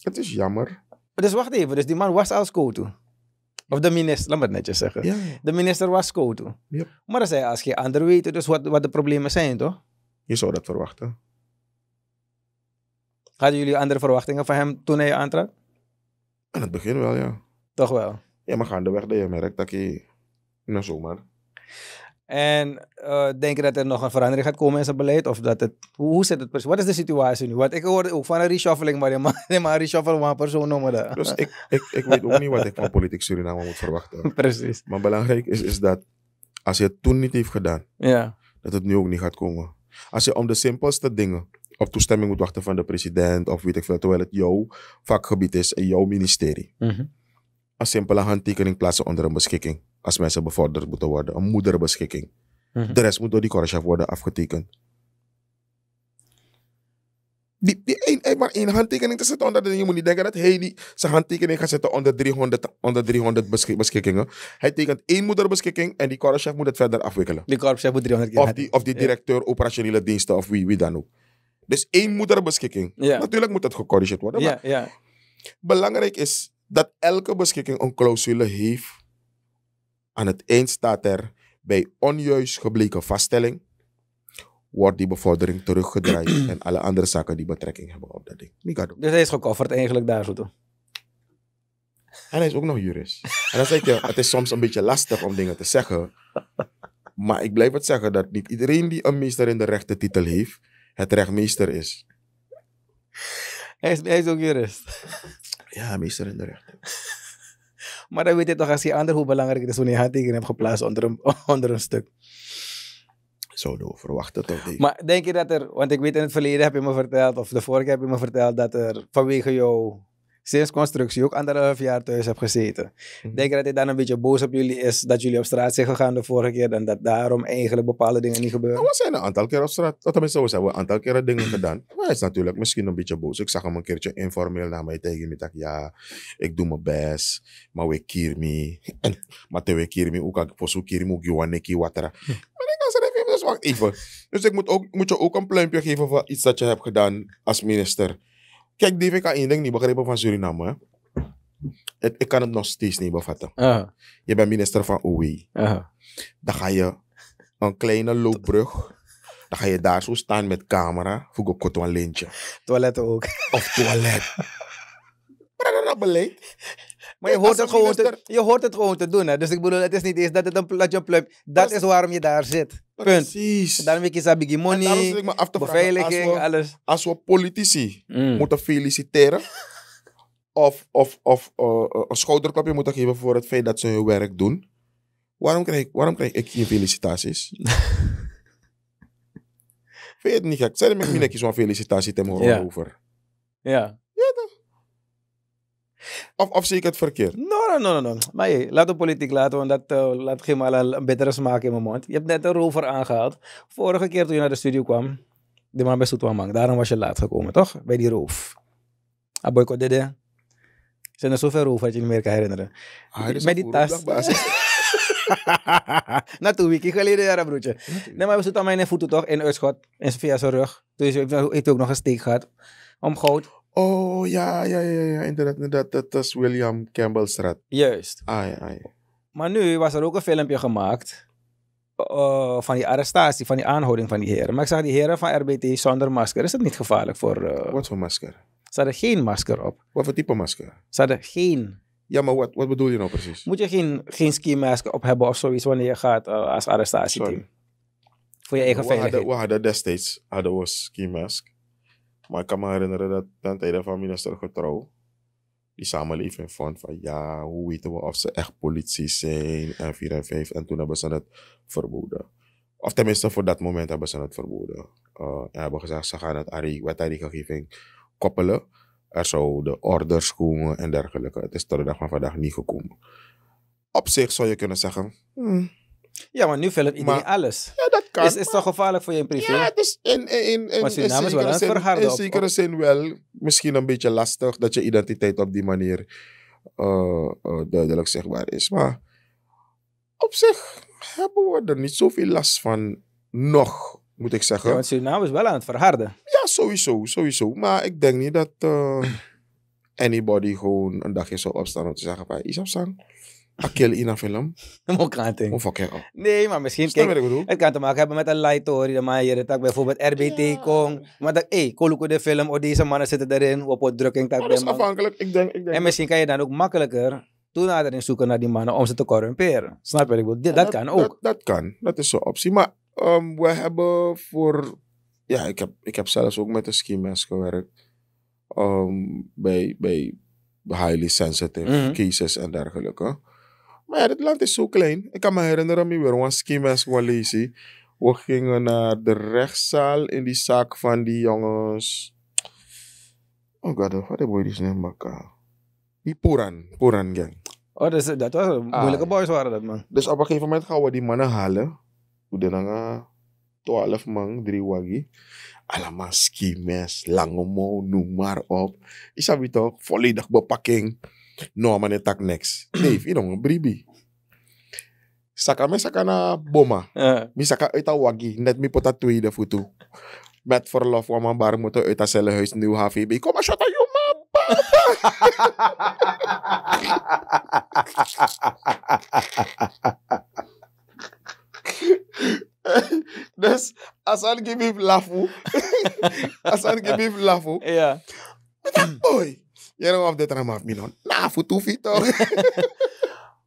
Het is jammer. Dus wacht even, dus die man was als koto. Of de minister, laat me het netjes zeggen. Ja, ja. De minister was koto. Yep. Maar dan zei als geen ander weet, dus wat, wat de problemen zijn, toch? Je zou dat verwachten. Hadden jullie andere verwachtingen van hem toen hij je aantrad? In het begin wel, ja. Toch wel? Ja, maar gaandeweg dat je merkt dat hij... Nou, zomaar. En uh, denken dat er nog een verandering gaat komen in zijn beleid? Of dat het, hoe, zit het precies? Wat is de situatie nu? Want ik hoorde ook van een reshuffling, maar maar, een reshuffle maar persoon noemen dat. Dus ik, ik, ik weet ook niet wat ik van politiek Suriname moet verwachten. Precies. Maar belangrijk is, is dat als je het toen niet heeft gedaan, ja. dat het nu ook niet gaat komen. Als je om de simpelste dingen op toestemming moet wachten van de president of weet ik veel, terwijl het jouw vakgebied is en jouw ministerie. Mhm. Een simpele handtekening plaatsen onder een beschikking als mensen bevorderd moeten worden. Een moederbeschikking. Mhm. De rest moet door die korrelchef worden afgetekend. Die, die een, maar één handtekening te zetten onder de, Je moet niet denken dat hij die, zijn handtekening gaat zetten onder 300, onder 300 beschikkingen. Hij tekent één moederbeschikking en die korpschef moet het verder afwikkelen. Die korpschef moet 300 keer Of die, of die directeur operationele diensten of wie, wie dan ook. Dus één moederbeschikking. Natuurlijk moet dat gecorrigeerd worden. ja, belangrijk is dat elke beschikking een clausule heeft aan het eind staat er bij onjuist gebleken vaststelling wordt die bevordering teruggedraaid en alle andere zaken die betrekking hebben op dat ding. Dus hij is gekofferd eigenlijk daar zo toch? En hij is ook nog jurist. En dan zeg het is soms een beetje lastig om dingen te zeggen. Maar ik blijf het zeggen dat niet iedereen die een meester in de rechten titel heeft, het rechtmeester is. Hij is, hij is ook jurist. Ja, meester in de rechten. Maar dan weet je toch als je ander hoe belangrijk het is wanneer je handtekening hebt geplaatst onder een, onder een stuk. zo we verwachten toch niet? Maar denk je dat er, want ik weet in het verleden heb je me verteld, of de vorige heb je me verteld, dat er vanwege jou sinds constructie ook anderhalf jaar thuis heb gezeten. Mhm. Ik denk dat hij dan een beetje boos op jullie is dat jullie op straat zijn gegaan de vorige keer en dat daarom eigenlijk bepaalde dingen niet gebeuren. Nou, we zijn een aantal keer op straat, tenminste we hebben een aantal keer dingen gedaan. Maar hij is natuurlijk misschien een beetje boos. Ik zag hem een keertje informeel naar mij tegen me, dacht ja, ik doe mijn best, maar we kier me. maar terwijl we keer me ook, ik voor zo kier me ook, Joanneki, hm. Maar ik was ze niet dus even. Dus ik moet, ook, moet je ook een pluimpje geven voor iets dat je hebt gedaan als minister. Kijk, Dave, ik één ding niet begrijpen van Suriname. Het, ik kan het nog steeds niet bevatten. Uh-huh. Je bent minister van OE. Uh uh-huh. Dan ga je een kleine loopbrug. Dan ga je daar zo staan met camera. Voor een toiletje. lintje. Toilet ook. Of toilet. maar dat beleid. Maar je hoort, het gewoon te, je hoort het gewoon te doen. Hè? Dus ik bedoel, het is niet eens dat, het een, platje je een Dat is waarom je daar zit. Punt. Precies. En Dan heb ik maar beveiliging, als we, alles. Als we politici mm. moeten feliciteren of, of, of uh, een schouderklapje moeten geven voor het feit dat ze hun werk doen, waarom krijg, waarom krijg ik geen felicitaties? Vind je het niet gek? Zijn er met zo'n felicitatie te horen over? Ja. Of, of zie ik het verkeerd? Nee, nee, nee, no. Maar hey, laat de politiek laten, want dat eh, laat geen al een bittere smaak in mijn mond. Je hebt net een rover aangehaald. Vorige keer toen je naar de studio kwam, die man bij Soetwamang, daarom was je laat gekomen, toch? Bij die roof. Aboyko ah, Er Zijn er zoveel roof dat je niet meer kan herinneren. Ah, met die tas. Na twee weken geleden, ja, broertje. Nee, maar we zitten aan mijn voeten toch in Uitschot, en via zijn rug. Dus ik heb ook nog een steek gehad. om goud. Oh ja, ja, ja, ja inderdaad, inderdaad. Dat is William Campbellstraat. Juist. Ah ja, Maar nu was er ook een filmpje gemaakt. Eh, van die arrestatie, van die aanhouding van die heren. Maar ik zag die heren van RBT zonder masker. Is dat niet gevaarlijk voor. Eh, wat voor masker? Ze hadden geen masker op. Wat voor type masker? Ze hadden geen. Ja, maar wat, wat bedoel je nou precies? Moet je geen, geen ski-masker op hebben of zoiets wanneer je gaat eh, als arrestatieteam? Sorry. Voor je eigen we veiligheid. Hadden, we hadden destijds hadden we ski-mask. Maar ik kan me herinneren dat ten tijde van minister Getrouw die samenleving vond van ja, hoe weten we of ze echt politie zijn en 4 en 5. En toen hebben ze het verboden. Of tenminste, voor dat moment hebben ze het verboden. Uh, en hebben gezegd, ze gaan het aan wet gegeving koppelen. Er zouden orders komen en dergelijke. Het is tot de dag van vandaag niet gekomen. Op zich zou je kunnen zeggen. Hmm. Ja, maar nu filmt iedereen maar, alles. Is, is toch gevaarlijk voor je in privé? Ja, het is dus in, in, in, maar is wel een zin, In zekere zin wel misschien een beetje lastig dat je identiteit op die manier uh, uh, duidelijk zichtbaar is. Maar op zich hebben we er niet zoveel last van nog, moet ik zeggen. Ja, want Suriname is wel aan het verharden. Ja, sowieso, sowieso. Maar ik denk niet dat eh, anybody gewoon een dagje zou opstaan om te zeggen van... Isafsan, Akkel in een film. Oh Of Nee, maar misschien. kan kijk, ik het kan te maken hebben met een light story. Maar je hebt bijvoorbeeld RBT ja. Kong. Maar dat, hé, hey, Koluko de film. Of oh, deze mannen zitten erin. Op drukking. Dat is afhankelijk. Ik denk, ik denk. En misschien kan je dan ook makkelijker toenadering zoeken naar die mannen om ze te corrumperen. Snap je? Ik bedoel, dat, kan ook. Dat, kan. Dat is zo'n optie. Maar ehm, we hebben voor. Ja, ik heb, ik heb zelfs ook met de skimmers gewerkt. Ehm, bij, bij highly sensitive mhm. cases en dergelijke. Maar ja, dit land is zo klein. Ik kan me herinneren, we weer, want Skimas Walesi. We gingen naar de rechtszaal in die zaak van die jongens. Oh god, wat de boy die zijn nou elkaar. Die Puran, Puran gang. Oh, dat was een ah. moeilijke boys waren dat man. Dus op een gegeven moment gaan we die mannen halen. We dan 12 man, 3 wagi. Allemaal skimes, lange mouw, noem maar op. Is dat toch? Volledig bepakking. no e tak next dave ino bribi saka sakana boma uh. mi saka eta wagi net mi pota tui de futu met for love wama bar moto ita sele huis new hafi bi koma shota yu ma dus asan gibi lafu asan gibi lafu yeah iya. boy Yan ang of dit tram af million. Na, futufi toch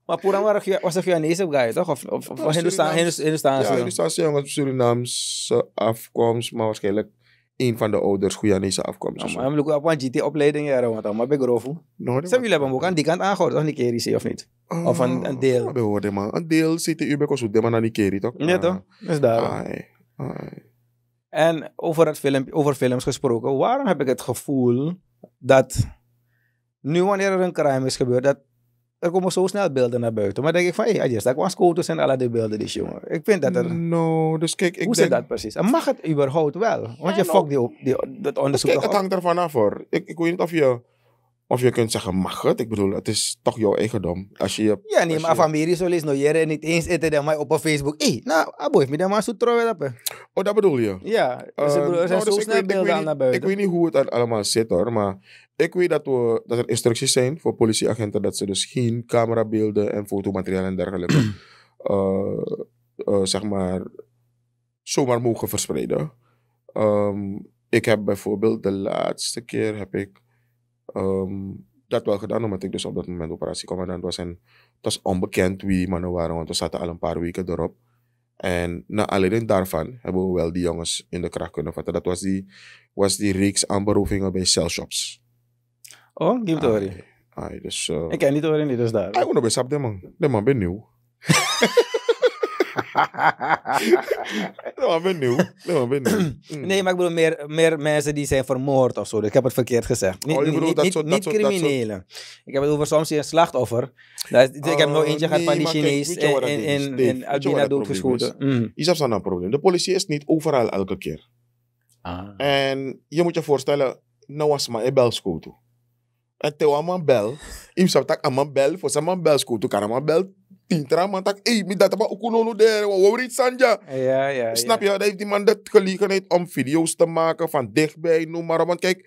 Maar pura maar was dat Vietnamese guy toch? Of, of, of oh, Hindustanse? Hindustaanse ja, jongen. jongens, Surinaamse afkomst, maar waarschijnlijk een van de ouders Guyanese afkomst. Ja, maar ik heb een GT-opleiding, ja, want maar ben grof. Zijn jullie hebben ook aan die kant aangehoord, toch? Nikeri, of niet? Oh, of een, een deel? We nou, hoorden maar. Een deel zit u bij de maar naar Nikeri, toch? Ja, ah. toch? Dus daar. En over, het film, over films gesproken, waarom heb ik het gevoel dat nu wanneer er een crime is gebeurd, dat, er komen zo snel beelden naar buiten. Maar denk ik van, hé, hey, kwam gewoon scooters en alle die beelden, die dus, jongen. Ik vind dat er... No, dus kijk, ik Hoe zit dat precies? mag het überhaupt wel? Want je no. fokt die, die, dat onderzoek toch. kijk, het hangt ervan af hoor. Ik, ik weet niet of je of je kunt zeggen, mag het? Ik bedoel, het is toch jouw eigendom. Als je, ja, nee, maar je... van Miri zo lees nog jaren niet eens eten dan mij op Facebook. Hé, nou, abo heeft me dan maar zo trouw op. Oh, dat bedoel je? Ja, eh, er zijn nou, dus zo snel beelden aan naar buiten. Ik weet niet hoe het allemaal zit hoor, maar ik weet dat, we, dat er instructies zijn voor politieagenten dat ze dus geen camerabeelden en fotomateriaal en dergelijke, uh, uh, zeg maar, zomaar mogen verspreiden. Ehm, ik heb bijvoorbeeld de laatste keer heb ik Um, dat wel gedaan, omdat ik dus op dat moment operatiecommandant was. En het was onbekend wie mannen waren, want we zaten al een paar weken erop. En na alleen daarvan hebben we wel die jongens in de kracht kunnen vatten. Dat was die, was die reeks aanberovingen bij cellshops. Oh, geef het horen. Dus, eh, ik ken niet horen, niet dus daar. Ik ben op de man. De man ben nieuw. ik ben nou, nou, nee, maar ik bedoel meer, meer mensen die zijn vermoord of zo. Dus ik heb het verkeerd gezegd. Niet, oh, dat soort, criminelen. Ik heb het over soms een slachtoffer. ik heb oh, nog eentje gehad van die Chinees en in, in, in Albina doodgeschoten. Mm. Is dat nou een probleem? De politie is niet overal elke keer. Ah. En je moet je voorstellen, nou was maar een belschotel. En toen bel, ik zag dat ik bel, voor zijn belschotel kan bel Intra man tak, hey, mi dat apa nu der, wawrit sanja. Snap je? dat Dan heeft die man de gelegenheid om video's te maken van dichtbij, noem maar op. Want kijk,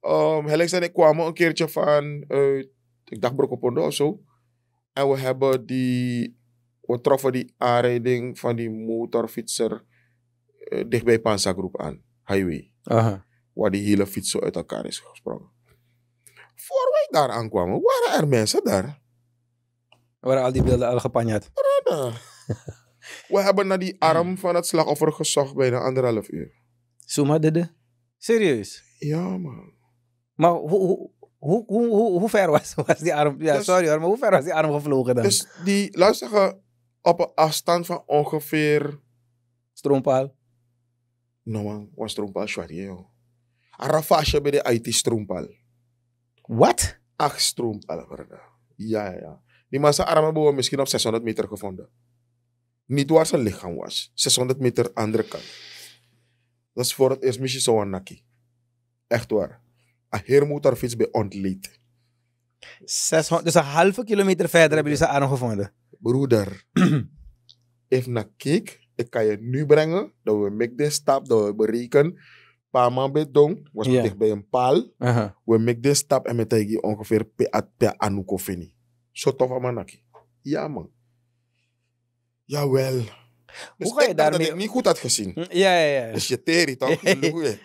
um, ehm, Helix en ik kwamen een keertje van, uh, ik dacht Brokkopondo of zo. En we hebben die, we troffen die aanrijding van die motorfietser eh, dichtbij Pansa Groep aan, highway. Aha. Waar die hele fiets zo uit elkaar is gesprongen. Voor wij daar aankwamen, waren er mensen daar waren al die beelden al gepanjat? We hebben naar die arm van het slachtoffer gezocht bijna anderhalf uur. Suma dede? Serieus? Ja, man. Maar hoe, hoe, hoe, hoe, hoe ver was, was die arm? Ja, dus- sorry hoor, maar hoe ver was die arm gevlogen dan? Dus die, zeggen op een afstand van ongeveer... Stroompaal? Nou man, was stroompaal zwart, joh. ravage bij de IT stroompaal. Wat? Acht stroompaal, Ja, ja, ja. Die mensen armen hebben misschien op 600 meter gevonden. Niet waar zijn lichaam was. 600 meter andere kant. Dat is voor het eerst misschien zo'n nakkie. Echt waar. Een heer moet bij ontleed. 600, dus een halve kilometer verder hebben jullie zijn arm gevonden. Broeder, even naar Ik kan je nu brengen dat we make deze stap, dat we berekenen paar man bij was dicht bij een paal. We make this stap en met ongeveer per at pe anuko zo tof Manaki. Ja, man. Jawel. wel. Hoe ga je daarmee... Dat ik niet goed had gezien. Hm, ja, ja, ja. Dus je teri, toch?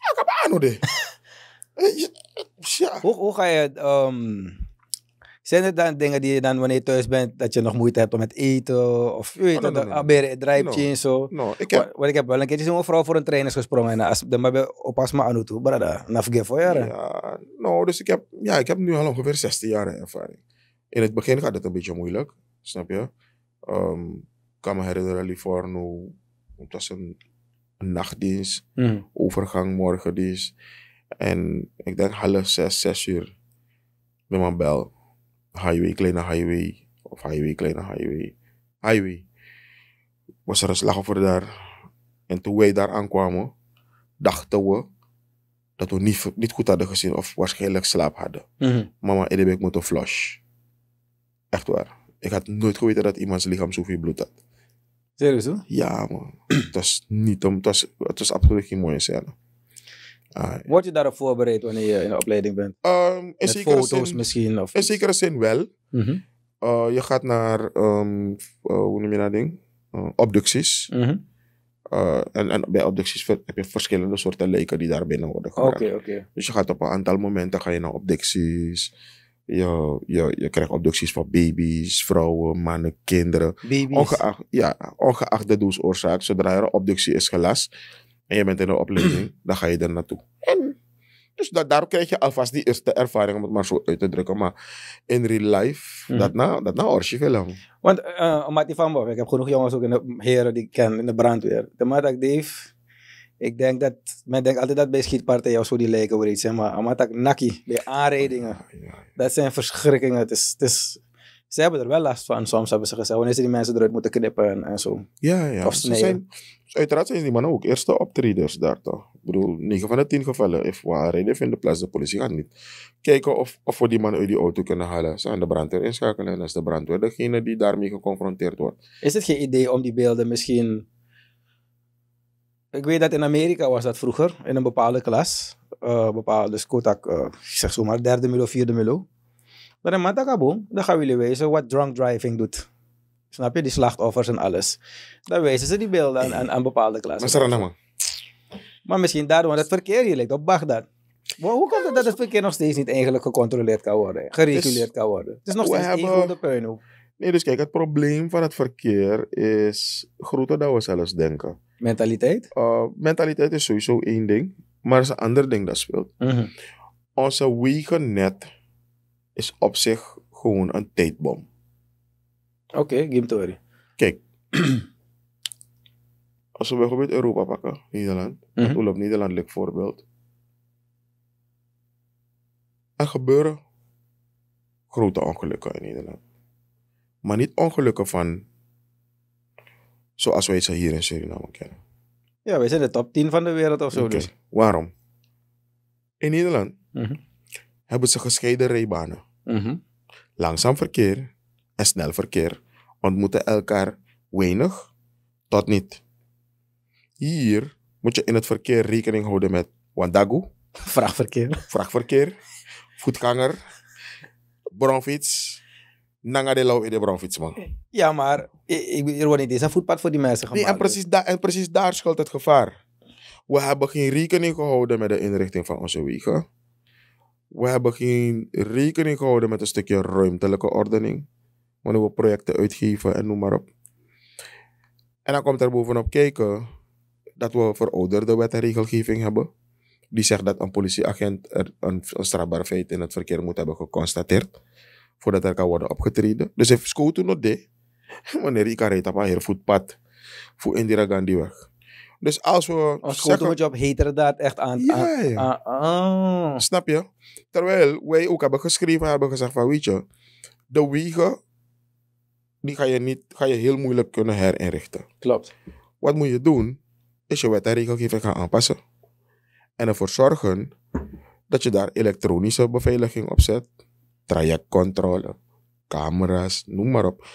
Ja, ik heb aan, eh, Hoe, hoe ga je um, zijn er dan dingen die je dan wanneer je thuis bent, dat je nog moeite hebt om het eten? Of je weet, oh, het drijfje no. en zo. No, ik heb... ik heb wel een keertje zo'n vrouw voor een trainers gesprongen. En als, dan ben je op Asma aan toe, brada. Na voor jaren. Ja, nou, dus ik heb, ja, ik heb nu al ongeveer 16 jaar ervaring. In het begin gaat het een beetje moeilijk, snap je? Ehm, ik kan me herinneren, Livorno, het was een nachtdienst, mm. overgang morgendienst. En ik denk half zes, zes uur met mijn bel highway, kleine highway, of highway, kleine highway, highway, was er een slachtoffer daar. En toen wij daar aankwamen, dachten we dat we niet, niet goed hadden gezien of waarschijnlijk slaap hadden. Mm Mama Edebek moet een flush. Echt waar. Ik had nooit geweten dat iemands lichaam zoveel bloed had. Serieus hoor? Ja man. het was niet om, het was, het was absoluut geen mooie scène. Ah, Word je daarop voorbereid wanneer je in de opleiding bent? Ehm, in Met zekere zin, misschien? Of in wel. Mhm. Eh, je gaat naar, ehm, eh, hoe noem je dat ding? Uh, eh, abducties. Mhm. en, en, bij abducties heb je verschillende soorten leken die daar binnen worden gebracht. Okay, okay. Dus je gaat op een aantal momenten ga je naar abducties. Je, je, je krijgt abducties van baby's, vrouwen, mannen, kinderen. Baby's? Ongeacht, ja, ongeacht de doelsoorzaak. Zodra er een abductie is gelast en je bent in een opleiding, dan ga je er naartoe. En dus dat, daar krijg je alvast die eerste ervaring, om het maar zo uit te drukken. Maar in real life, mm. dat nou dat nou, lang. Want, uh, eh, Mati van boven, ik heb genoeg jongens ook in de heren die ik ken, in de brandweer. De Matak Dave, ik denk dat, men denkt altijd dat bij schietpartijen of zo die lijken of iets, hè, maar Amatak Naki, bij aanredingen. Ah, dat zijn verschrikkingen. Het is, het is, ze hebben er wel last van, soms hebben ze gezegd, wanneer ze die mensen eruit moeten knippen en, en zo. Ja, ja. Of snijden. Ze zijn, Uiteraard zijn die mannen ook eerste optreders daar toch. Ik bedoel, 9 van de 10 gevallen, if we aanrijden, vinden plaats, de politie gaat niet. Kijken of, of we die mannen uit die auto kunnen halen. Ze gaan de brandweer inschakelen en dat is de brandweer degene die daarmee geconfronteerd wordt. Is het geen idee om die beelden misschien... Ik weet dat in Amerika was dat vroeger, in een bepaalde klas. Eh, bepaalde, dus Kotak, eh, ik zeg zomaar, derde milo, vierde milo. Dan in Matakabo, dan gaan we jullie wezen wat drunk driving doet. Snap je? Die slachtoffers en alles. Dan wijzen ze die beelden aan, aan, bepaalde klassen. Nou maar, misschien daardoor, want het verkeer hier ligt op Bagdad. hoe komt het dat het verkeer nog steeds niet eigenlijk gecontroleerd kan worden, gereguleerd kan worden? Het is nog steeds hebben... van de puinhoop. Nee, dus kijk, het probleem van het verkeer is groter dan we zelfs denken. Mentaliteit? Eh, mentaliteit is sowieso één ding, maar het is een ander ding dat speelt. Uh mhm. -huh. Onze wegennet is op zich gewoon een tijdbom. Oké, okay, game theory. Kijk, als we bijvoorbeeld Europa pakken, Nederland, mm -hmm. op Nederland voorbeeld. Er gebeuren grote ongelukken in Nederland. Maar niet ongelukken van zoals wij ze hier in Suriname kennen. Ja, wij zijn de top 10 van de wereld of zo. Dus. Waarom? In Nederland mhm. hebben ze gescheiden rijbanen. Mhm. Langzaam verkeer en snel verkeer ontmoeten elkaar weinig tot niet. Hier moet je in het verkeer rekening houden met Wandagu. Vrachtverkeer. Vrachtverkeer. Voetganger. Bronfiets. Nanga de in de bronfiets, man. Ja, maar hier wordt niet eens een voetpad voor die mensen gemaakt. en precies, daar en precies daar schuilt het gevaar. We hebben geen rekening gehouden met de inrichting van onze wegen. We hebben geen rekening gehouden met een stukje ruimtelijke ordening wanneer we projecten uitgeven en noem maar op. En dan komt er bovenop kijken dat we verouderde wet en regelgeving hebben. Die zegt dat een politieagent er een, strafbaar feit in het verkeer moet hebben geconstateerd. Voordat er kan worden opgetreden. Dus heeft Scoto nog de. Wanneer ik rijdt op een voetpad. Voor Indira weg. Dus als we. Als zeggen, job echt aan. Ja, Aan, ah. Snap je? Terwijl wij ook hebben geschreven hebben gezegd van weet je. De wegen die ga je, niet, ga je heel moeilijk kunnen herinrichten. Klopt. Wat moet je doen, is je wet en regelgeving gaan aanpassen. En ervoor zorgen dat je daar elektronische beveiliging op zet. Trajectcontrole, camera's, noem maar op.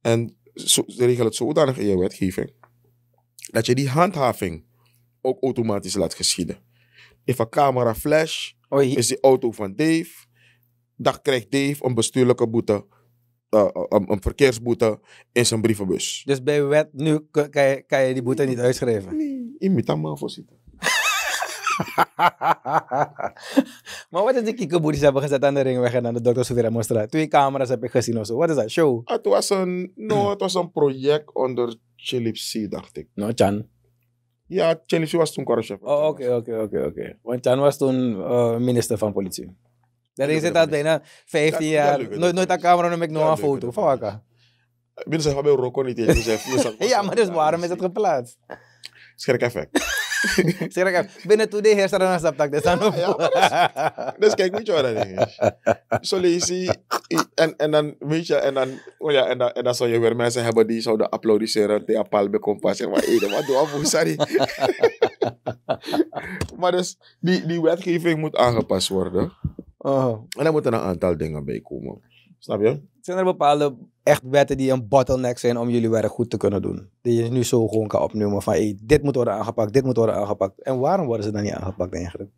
En zo, regel het zodanig in je wetgeving dat je die handhaving ook automatisch laat geschieden. Even een camera flash, is die auto van Dave, dan krijgt Dave een bestuurlijke boete uh, een, verkeersboete in zijn brievenbus. Dus bij wet nu kan je, kan je die boete niet uitschrijven? Nee, in mijn voorzitter. maar wat is die ze hebben gezet aan de ringweg en aan de dokter Suvera Mostra? Twee camera's heb ik gezien of zo. Wat is dat? Show? Het was een, no, het was een project onder Chilipsi, dacht ik. No, Chan. Ja, Chilipsi was toen korrespondent. Oh, oké, oké, oké. Want Chan was toen eh, minister van politie. Daar dus is dat bijna 15 jaar. Nooit, aan camera neem ik nog een foto. Vaak. Binnen zijn Fabio Rocco niet eens. Ja, maar dus waarom is het geplaatst? Scherk effect. Scherk effect. Binnen toe de heerser er een tak. Dus kijk, weet je wat dat ding is? Zo lees En, en dan, weet je, en dan, oh ja, en dan, en dan zou je weer mensen hebben die zouden applaudisseren tegen Palme Kompas. Zeg maar, hé, wat doe je, sorry. maar dus, die, die wetgeving moet aangepast worden. En daar moeten een aantal dingen bij komen. Snap je? Zijn er bepaalde echt wetten die een bottleneck zijn om jullie werk goed te kunnen doen? Die je nu zo gewoon kan opnemen van hey, dit moet worden aangepakt, dit moet worden aangepakt. En waarom worden ze dan niet aangepakt eigenlijk?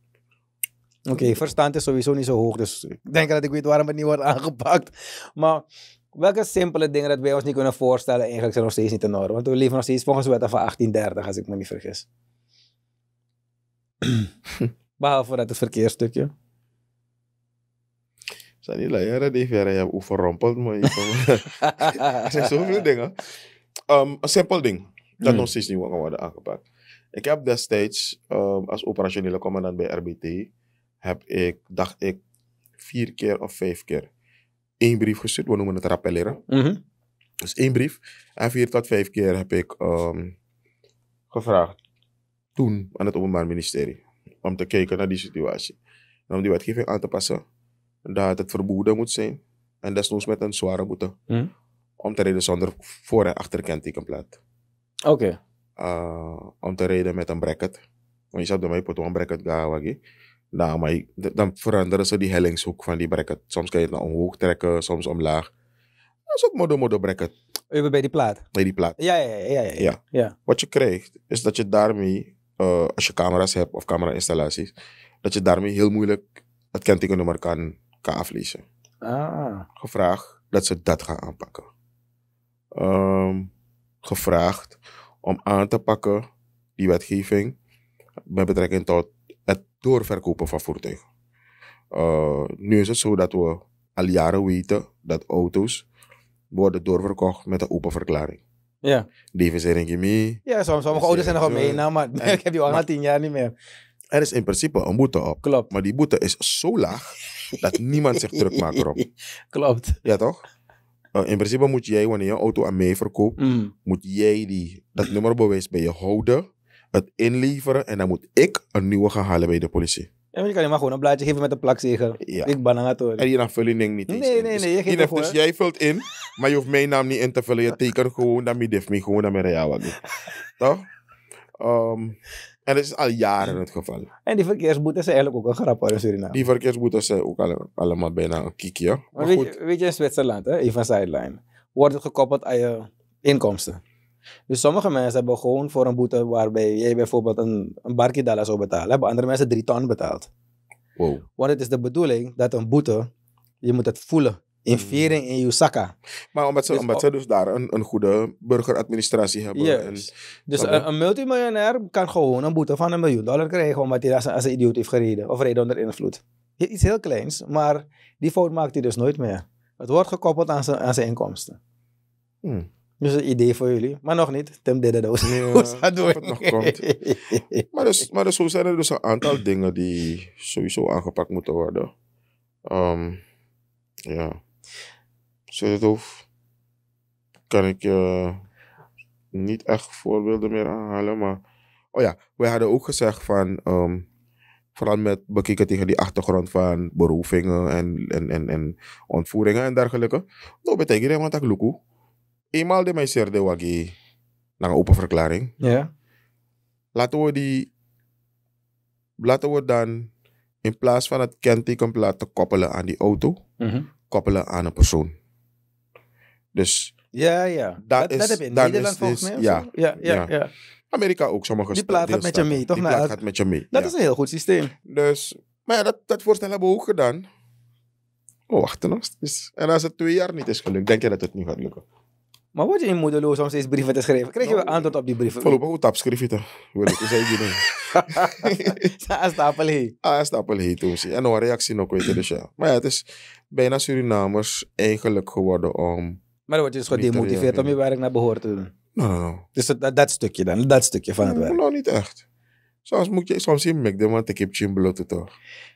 Oké, verstand is sowieso niet zo hoog, dus ik denk dat ik weet waarom het niet wordt aangepakt. Maar welke simpele dingen dat wij ons niet kunnen voorstellen eigenlijk zijn nog steeds niet in orde. Want we leven nog steeds volgens wetten van 1830, als ik me niet vergis. Behalve dat het verkeersstukje zijn die luieren die verre hebben overrompeld. Maar er zijn zoveel dingen. Um, een simpel ding hmm. dat nog steeds niet kan worden aangepakt. Ah, ik heb destijds um, als operationele commandant bij RBT, heb ik, dacht ik, vier keer of vijf keer één brief gestuurd. We noemen het rappelleren. Mhm. Dus één brief. En vier tot vijf keer heb ik um, gevraagd, toen aan het Openbaar Ministerie, om te kijken naar die situatie. En om die wetgeving aan te passen dat het verboden moet zijn. En desnoods met een zware boete. Hm? Om te rijden zonder voor- en achterkentekenplaat. Oké. Eh, om te rijden met een bracket. Want je zou mij een bracket gaan Nou, maar dan veranderen ze die hellingshoek van die bracket. Soms kan je het omhoog trekken, soms omlaag. Dat is ook een modo bracket. Even bij die plaat? Bij die plaat. Ja, ja, ja. ja, ja. ja. Wat je krijgt, is dat je daarmee, eh, als je camera's hebt of camera-installaties, dat je daarmee heel moeilijk het kentekennummer kan kaaflezen. Ah. Gevraagd dat ze dat gaan aanpakken. Ehm, gevraagd om aan te pakken die wetgeving met betrekking tot het doorverkopen van voertuigen. Eh, nu is het zo dat we al jaren weten dat auto's worden doorverkocht met een open verklaring. Ja. DVZ mee. Ja, soms, sommige auto's zijn nog mee, nou, maar ik heb die al na tien jaar niet meer. Er is in principe een boete op. Klopt. Maar die boete is zo laag dat niemand zich druk maakt erop. Klopt. Ja, toch? Nou, in principe moet jij, wanneer je auto aan mij verkoopt, mm. moet jij die, dat nummerbewijs bij je houden, het inleveren en dan moet ik een nieuwe gaan halen bij de politie. Ja, maar je kan je maar gewoon een blaadje geven met een plakzegel. Ja. Ik ben aan het En je ding niet Nee, nee, dus nee. Je geeft dus jij vult in, maar je hoeft mijn naam niet in te vullen. Je tekent gewoon dat mijn me gewoon dat mijn real Toch? Ehm, en dat is al jaren het geval. En die verkeersboetes zijn eigenlijk ook een grap in Suriname. Die verkeersboetes zijn eh, ook allemaal bijna een kiekje. Maar weet, Je, in Zwitserland, hè, even sideline, wordt het gekoppeld aan je inkomsten. Dus sommige mensen hebben gewoon voor een boete waarbij jij bijvoorbeeld een, een barkie dollar zou betalen, hebben andere mensen drie ton betaald. Wow. Want het is de bedoeling dat een boete, je moet het voelen investeren in je mm. Maar omdat ze, dus, omdat ze dus daar een, een goede burgeradministratie hebben. En, dus een, multimiljonair kan gewoon een boete van een miljoen dollar krijgen omdat hij als, als een idioot heeft gereden of reden onder invloed. Iets heel kleins, maar die fout maakt hij dus nooit meer. Het wordt gekoppeld aan zijn, aan zijn inkomsten. Hmm. Dus een idee voor jullie, maar nog niet. Tim did it also. het nog komt. maar, dus, maar dus zo zijn er dus een aantal dingen die sowieso aangepakt moeten worden. Ehm, ja. Zuidoof kan ik je eh, niet echt voorbeelden meer aanhalen. Maar oh ja, wij hadden ook gezegd van. Um, vooral met bekeken tegen die achtergrond van berovingen en, en, en, en ontvoeringen en dergelijke. Nou, dat betekent helemaal dat luku. Eenmaal de meisje de wagi naar een open verklaring. Ja. Laten we die. Laten we dan in plaats van het kentekenplaat te koppelen aan die auto, mhm. koppelen aan een persoon. Dus ja, ja. Dat, is, dat in Nederland is, volgens dus- mij. Ja, ja, ja, Amerika ook, sommige Die plaat gaat met je mee, toch? Die nou, plaat gaat met je mee. Dat is een heel goed systeem. Dus, maar ja, dat, dat voorstel hebben we ook gedaan. oh wachten nog En als het twee jaar niet is gelukt, denk je dat het niet gaat lukken? Maar word je in moedeloos om steeds brieven te schrijven? Krijg je wel nou, antwoord op die brieven? Voorlopig goed opschrijf je toch. Wil ik eens stapel Aanstapel Aan stapel heet toe. En een reactie nog, weet Dus ja. Maar ja, het is bijna Surinamers eigenlijk geworden om maar dan word je dus gewoon gedemotiveerd om je werk naar behoren te doen. Nou, no, no. Dus dat, stukje dan, dat stukje van het werk. Nou, niet echt. Soms moet je, soms je merkt, want ik heb je blote toch.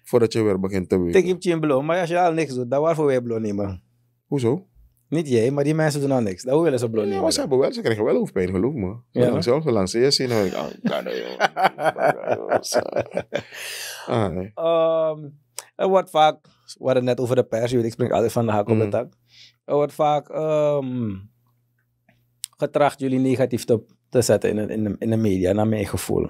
Voordat je weer begint te werken. Ik heb je blote, maar als je al niks doet, dan waarvoor je beloofd nemen? Hoezo? Niet jij, maar die mensen doen al niks. Dat willen ze bloot niet. Ja, maar ze hebben wel, ze krijgen wel hoofdpijn, geloof me. Ja. Ik zelf langs de eerste denk ik, oh, nou, ah, ehm, Er wordt vaak, we hadden net over de pers, ik spring altijd van de hak op de mhm. tak er wordt vaak ehm, getracht jullie negatief te, te zetten in de, in, de, in de media, naar mijn gevoel.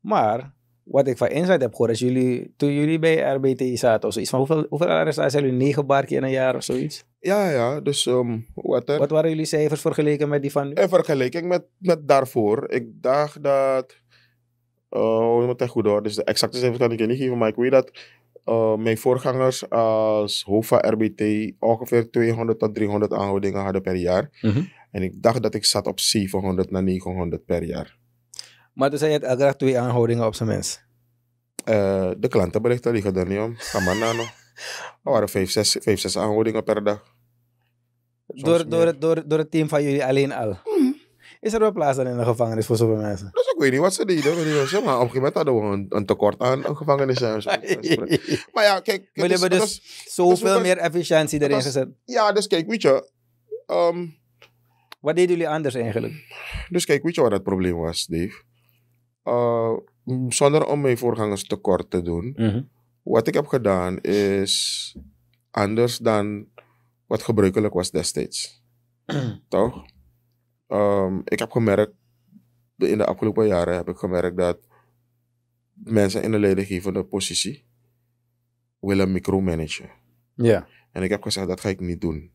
Maar wat ik van inside heb gehoord, is jullie, toen jullie bij RBTI zaten of zoiets, van hoeveel, hoeveel RSA's zijn jullie? Negen bar in een jaar of zoiets? Ja, ja, dus ehm, wat Wat waren jullie cijfers vergeleken met die van nu? In vergelijking met, met daarvoor, ik dacht dat... Oh, uh, moet echt goed hoor, dus de exacte cijfers kan ik je niet geven, maar ik weet dat eh, mijn voorgangers als hoofd van RBT ongeveer 200 tot 300 aanhoudingen hadden per jaar. Mhm. En ik dacht dat ik zat op 700 naar 900 per jaar. Maar er zijn het, elke dag twee aanhoudingen op zijn mens? Eh, de klantenberichten liggen er niet om. Ga maar Er waren vijf zes, vijf, zes aanhoudingen per dag. door, door, door, het team van jullie alleen al? Mm, is er wel plaats dan in de gevangenis voor zoveel mensen? Dus ik weet niet wat ze deden. maar, op een gegeven moment hadden we een, tekort aan gevangenissen. maar ja, kijk. We hebben dus zoveel meer efficiëntie erin gezet. Ja, dus kijk, weet je. Ehm, wat deden jullie anders eigenlijk? Dus kijk, weet je wat het probleem was, Dave? Eh, zonder om mijn voorgangers tekort te doen. Mhm. Wat ik heb gedaan is anders dan wat gebruikelijk was destijds. Toch? Ehm, ik heb gemerkt, in de afgelopen jaren heb ik gemerkt dat mensen in de leidinggevende positie willen micromanagen. Ja. En ik heb gezegd, dat ga ik niet doen.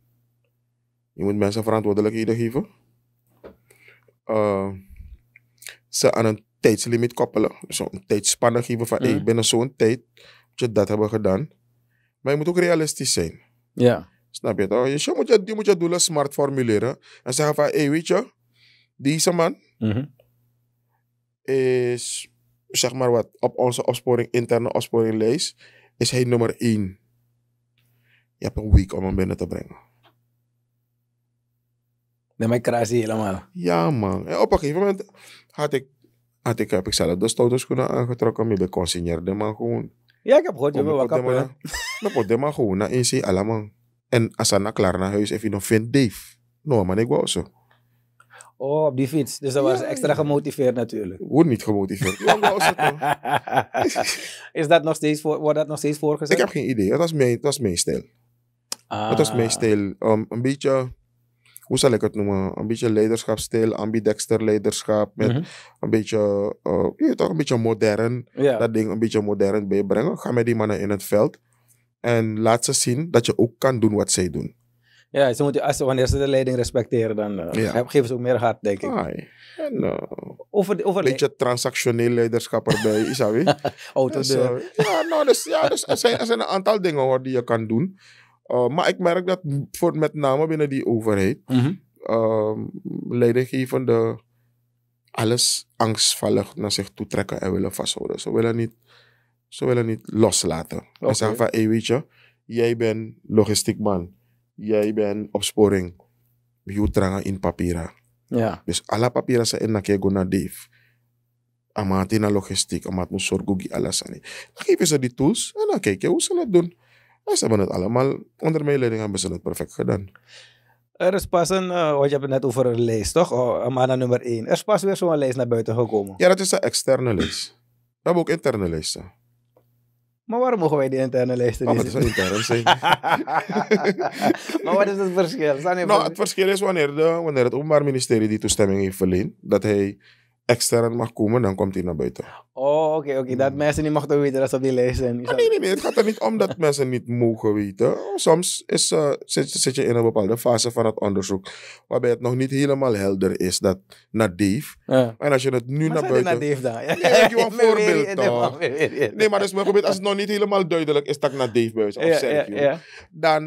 Je moet mensen verantwoordelijkheden geven. Ehm, ze aan een tijdslimiet koppelen. Zo'n dus een tijdspanne geven van, mm. binnen zo'n tijd moet je dat hebben gedaan. Maar je moet ook realistisch zijn. Ja. Snap je toch? Dus je moet je, je moet je doelen smart formuleren. En zeggen van, hé, hey, weet je, deze man mm -hmm. is, zeg maar wat, op onze opsporing, interne opsporinglijst, is hij nummer één. Je hebt een week om hem binnen te brengen. Nee, maar ik krijg ze helemaal. Ja, man. En op een gegeven moment had ik, had ik, heb ik zelf de stoute kunnen aangetrokken. Maar ik ben consigneerde man gewoon. Ja, ik heb gehoord, je bent wakker. Dan moet je maar gewoon naar inzien, allemaal. En als hij klaar naar huis, even nog vindt Dave. Nou, maar ik wou zo. Oh, op die fiets. Dus dan was ze extra gemotiveerd natuurlijk. Wordt niet gemotiveerd. is dat nog steeds voor, wordt dat nog steeds voorgezet? Ik heb geen idee. Dat was mijn, dat was mijn stijl. Dat was mijn ah. stijl. Um, een beetje, hoe zal ik het noemen? Een beetje leiderschapstijl, ambidexter leiderschap. Met mhm. een beetje, uh, toch een beetje modern. Dat ding een beetje modern bijbrengen. Ga met die mannen in het veld. En laat ze zien dat je ook kan doen wat zij doen. Ja, ze moeten, als, wanneer ze de leiding respecteren, dan eh, geven ze ook meer hart, denk ik. En, nou. over, over een beetje transactioneel leiderschap erbij, is oh, dus, uh, ja, nou, dus, ja, dus er, zijn, een aantal dingen hoor, die je kan doen. Eh, maar ik merk dat voor, met name binnen die overheid, mm -hmm. leidinggevende alles angstvallig naar zich toe trekken en willen vasthouden. Ze willen niet ze willen niet loslaten. Ze okay. zeggen van, hey, weet je, jij bent logistiek man. Jij bent opsporing. Je trangen in papieren. Ja. Dus alle papieren zijn in na naar Dave. Amati naar logistiek, amat moet zorgen alles aan. Dan geven ze die tools en dan kijk je hoe ze dat doen. En ze hebben het allemaal, onder mijn leiding hebben ze het perfect gedaan. Er is pas een, uh, je hebt net over een lijst, toch? Oh, Amana nummer 1. Er is pas weer zo'n lijst naar buiten gekomen. Ja, dat is een externe lijst. We hebben ook interne lijsten. Maar waarom mogen wij die interne lijsten niet? het is intern, Maar wat is het verschil? Nou, het verschil is wanneer, de, wanneer het Openbaar Ministerie die toestemming heeft verleend, dat hij extern mag komen, dan komt hij naar buiten. Oh, oké, oké. Dat hmm. mensen niet mochten weten dat ze op die lijst zijn. Ah, nee, nee, nee. Het gaat er niet om dat mensen niet mogen weten. Soms is, eh, zit, je in een bepaalde fase van het onderzoek waarbij het nog niet helemaal helder is dat naar Dave. En als je het nu naar buiten... naar Dave dan? Ja, nee, je een voorbeeld toch? nee, maar dus bijvoorbeeld als het nog niet helemaal duidelijk is dat naar Dave buiten of ja, ja, dan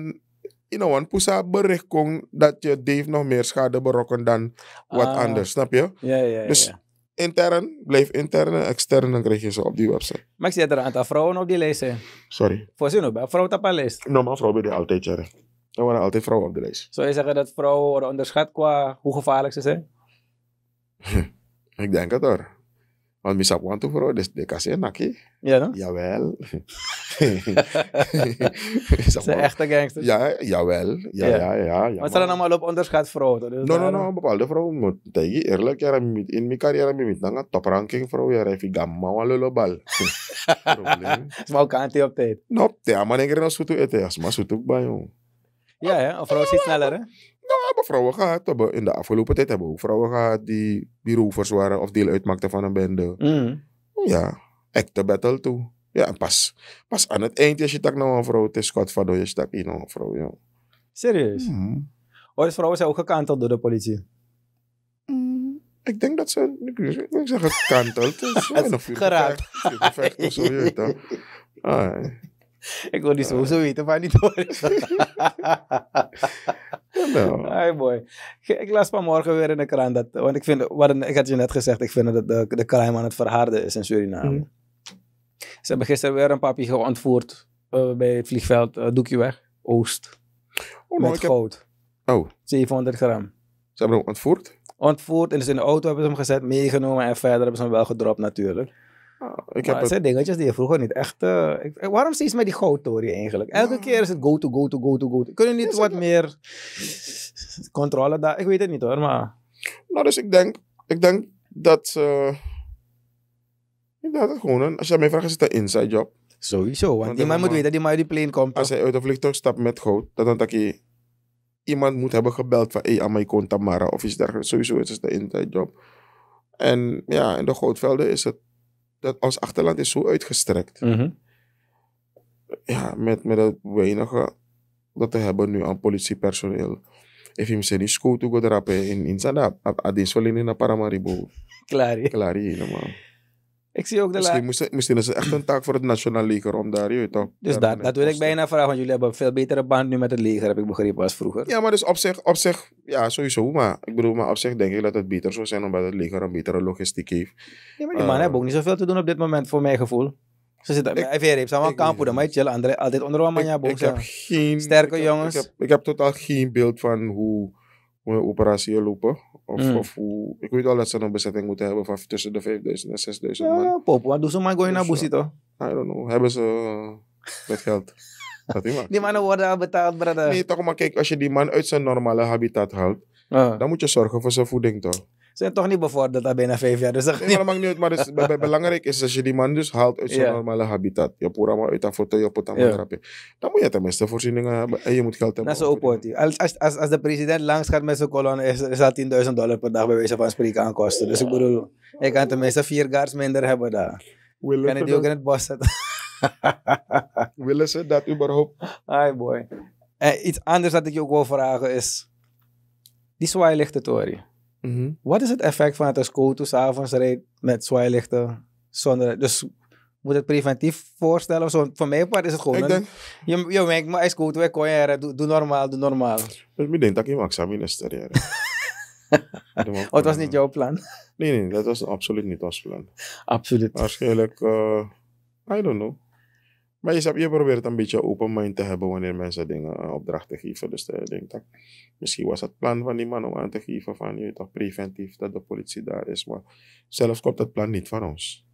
you know, een poesa bericht dat je Dave nog meer schade berokken dan wat ah. anders, snap je? Ja, ja, dus ja. Dus intern, blijf intern en extern, dan krijg je ze op die website. Maar ik zie dat er een aantal vrouwen op die lijst zijn. Sorry. Voor zin bij vrouwen op een lijst. Normaal vrouwen ben je altijd, ja. Er waren altijd vrouwen op de lijst. Zou je zeggen dat vrouwen worden onderschat qua hoe gevaarlijk ze zijn? ik denk het hoor. Want misa want to vrouw, dus de kassie nakje. Ja, dan? Jawel. Ze zijn echte gangsters. Ja, jawel. Ja, ja, ja. ja, ja maar ze zijn allemaal op onderscheid vrouwen. Dus no, no, no, bepaalde vrouwen. Maar tegen je eerlijk, ja, in mijn carrière ben ik een topranking vrouw. Ja, even gamma wa lullabal. Probleem. Is maar ook aan het op tijd. No, op tijd. Maar ik er nog zoet eten. Als maar zoet ook bij jou. Ja, hè? Een vrouw is sneller, hè? Nou, we hebben vrouwen gehad. in de afgelopen tijd hebben we ook vrouwen gehad die, die waren of deel uitmaakten van een bende. Mm. Oh ja, echte battle toe. Ja, pas, pas aan het eind, als je nou een vrouw, het is God van je tak in nou een vrouw. Ja. Serieus? Mm. is oh, dus vrouwen zijn ook gekanteld door de politie? Mm, ik denk dat ze, ik, zeg ze gekanteld. Geraakt. is of Ik wil niet zo, zo weten, van niet hoor. Hey boy. Ik las vanmorgen weer in de krant dat. Want ik vind. Wat een, ik had je net gezegd, ik vind dat de, de crime aan het verharden is in Suriname. Mm. Ze hebben gisteren weer een papje geontvoerd eh, bij het vliegveld uh, weg Oost. Oh, no, met goud. Oh. 700 gram. Ze hebben hem ontvoerd? Ontvoerd en dus in de auto hebben ze hem gezet, meegenomen en verder hebben ze hem wel gedropt natuurlijk. Ik zijn dingetjes die je vroeger niet echt. Uh, ik, waarom steeds met die goudtorie eigenlijk? Elke keer is het go to, go to, go to, go to. Kunnen niet wat meer controle daar? Ik weet het niet hoor, maar. Nou, dus ik denk, ik denk dat. Uh, dat gewoon, een, als je mij vraagt, is het een inside job. Sowieso, want, want die moet weten die man die plane komt. Als hij uit de vliegtuig stapt met goud, dan denk ik. Je, iemand moet hebben gebeld van, hé, hey, Amai Tamara of iets dergelijks. Sowieso is het een inside job. En ja, in de goudvelden is het dat ons achterland is zo uitgestrekt. Mm -hmm. Ja, met, met het weinige dat we hebben nu aan politiepersoneel. Even misschien niet schoot te gaan in, in Zandap. Adesvalin in Paramaribo. Klaar. Klaar helemaal. Ik zie ook de misschien, misschien is het echt een taak voor het Nationaal Leger om daar, je toch. Dus daar, dat, dat wil ik bijna vragen, want jullie hebben een veel betere band nu met het leger, heb ik begrepen, als vroeger. Ja, maar dus op zich, op zich ja, sowieso. Maar ik bedoel, maar op zich denk ik dat het beter zou zijn, omdat het leger een betere logistiek heeft. Ja, maar die uh, man eh, hebben ook niet zoveel te doen op dit moment, voor mijn gevoel. Ze zitten bij hebben samen kampen, de moet je altijd onder elkaar. manier. ik heb geen... Sterke jongens. ik heb totaal geen beeld van hoe hoe een operatie lopen. Of, mm. of hoe, ik weet al dat ze een bezetting moeten hebben van tussen de 5000 en 6000 man. Ja, pop, wat doen ze maar gooien naar dus, Boesie toch? I don't know. Hebben ze eh, met geld? dat die, man. die mannen worden al betaald, brother. Nee, toch maar kijk, als je die man uit zijn normale habitat haalt, ah. dan moet je zorgen voor zijn voeding toch? zijn toch niet bevorderd dat bijna vijf jaar. Dus nee, maar dat niet Maar het dus belangrijk is als je die man dus haalt uit zijn normale habitat. Je poort maar uit een foto, je pot yeah. Dan moet je tenminste voorzieningen hebben en je moet geld hebben. Dat is ook wordt als, als, als, de president langs gaat met zijn kolonne, is, is dat 10.000 dollar per dag bij wijze van spreken aan kosten. Dus ik bedoel, je kan tenminste vier guards minder hebben daar. Willen kan je die ook in het bos zetten. Willen ze dat überhaupt? Ai boy. En eh, iets anders dat ik je ook wil vragen is, die zwaai ligt het Mhm. Wat is het effect van het als s'avonds rijdt met zwaailichten zonder... Dus moet het preventief voorstellen? Zo, voor mij part is het gewoon... Ik denk, je, je merkt, maar als kon doe, doe normaal, doe normaal. Dus ik denk dat ik iemand zou willen studeren. Oh, het was niet jouw plan? Nee, nee, dat was absoluut niet ons plan. Absoluut. Waarschijnlijk, eh, I don't know. Maar je, je probeert een beetje open mind te hebben wanneer mensen dingen eh, opdrachten geven. Dus eh, ik denk dat misschien was het plan van die man om aan te geven van je toch preventief dat de politie daar is. Maar zelf komt het plan niet van ons.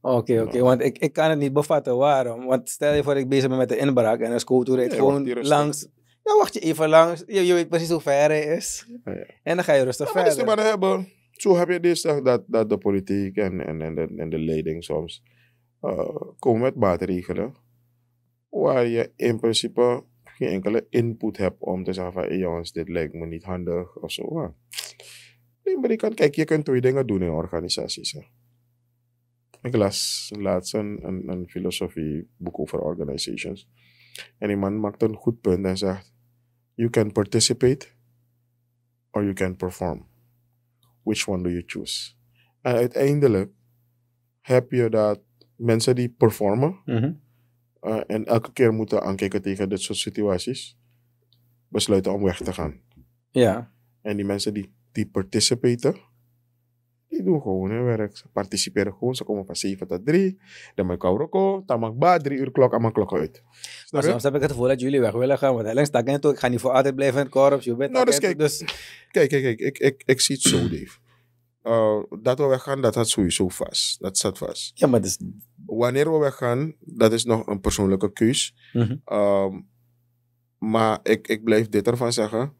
Oké, oké. Nou. Want ik, ik kan het niet bevatten waarom. Want stel je voor ik bezig ben met de inbraak en een scooter rijdt gewoon langs. Dan wacht je even langs. Je, je weet precies hoe ver hij is. En dan ga je rustig ja, verder. Maar, is maar hebben, zo heb je dit dus dat, dat de politiek en, en, en, de, en de leiding soms eh, komen met maatregelen waar je in principe geen enkele input hebt om te zeggen van hey jongens, dit lijkt me niet handig of zo. Maar. Nee, je kan, kijk, je kunt twee dingen doen in organisaties. Ik las laatst een, een, een filosofieboek over organizations. En iemand maakt een goed punt en zegt: You can participate or you can perform. Which one do you choose? En uiteindelijk heb je dat mensen die performen mhm. eh, en elke keer moeten aankijken tegen dit soort situaties, besluiten om weg te gaan. Ja. En die mensen die, die participeren, die doen gewoon hun werk. Ze participeren gewoon. Ze komen van 7 tot 3. Dan maak ik roko. Dan maak ba, 3 uur klok. En mijn klok uit. soms heb ik het gevoel dat jullie weg willen gaan. Want alleen sta ik Ik ga niet voor altijd blijven in het korps. Je nou, dus kijk, dus kijk, kijk, kijk. Ik, ik, ik zie het zo, Dave. Uh, dat we weggaan, dat had sowieso vast. Dat zat vast. Ja, maar dus, wanneer we weggaan, dat is nog een persoonlijke keus. Mhm. Ehm, maar ik, ik blijf dit ervan zeggen.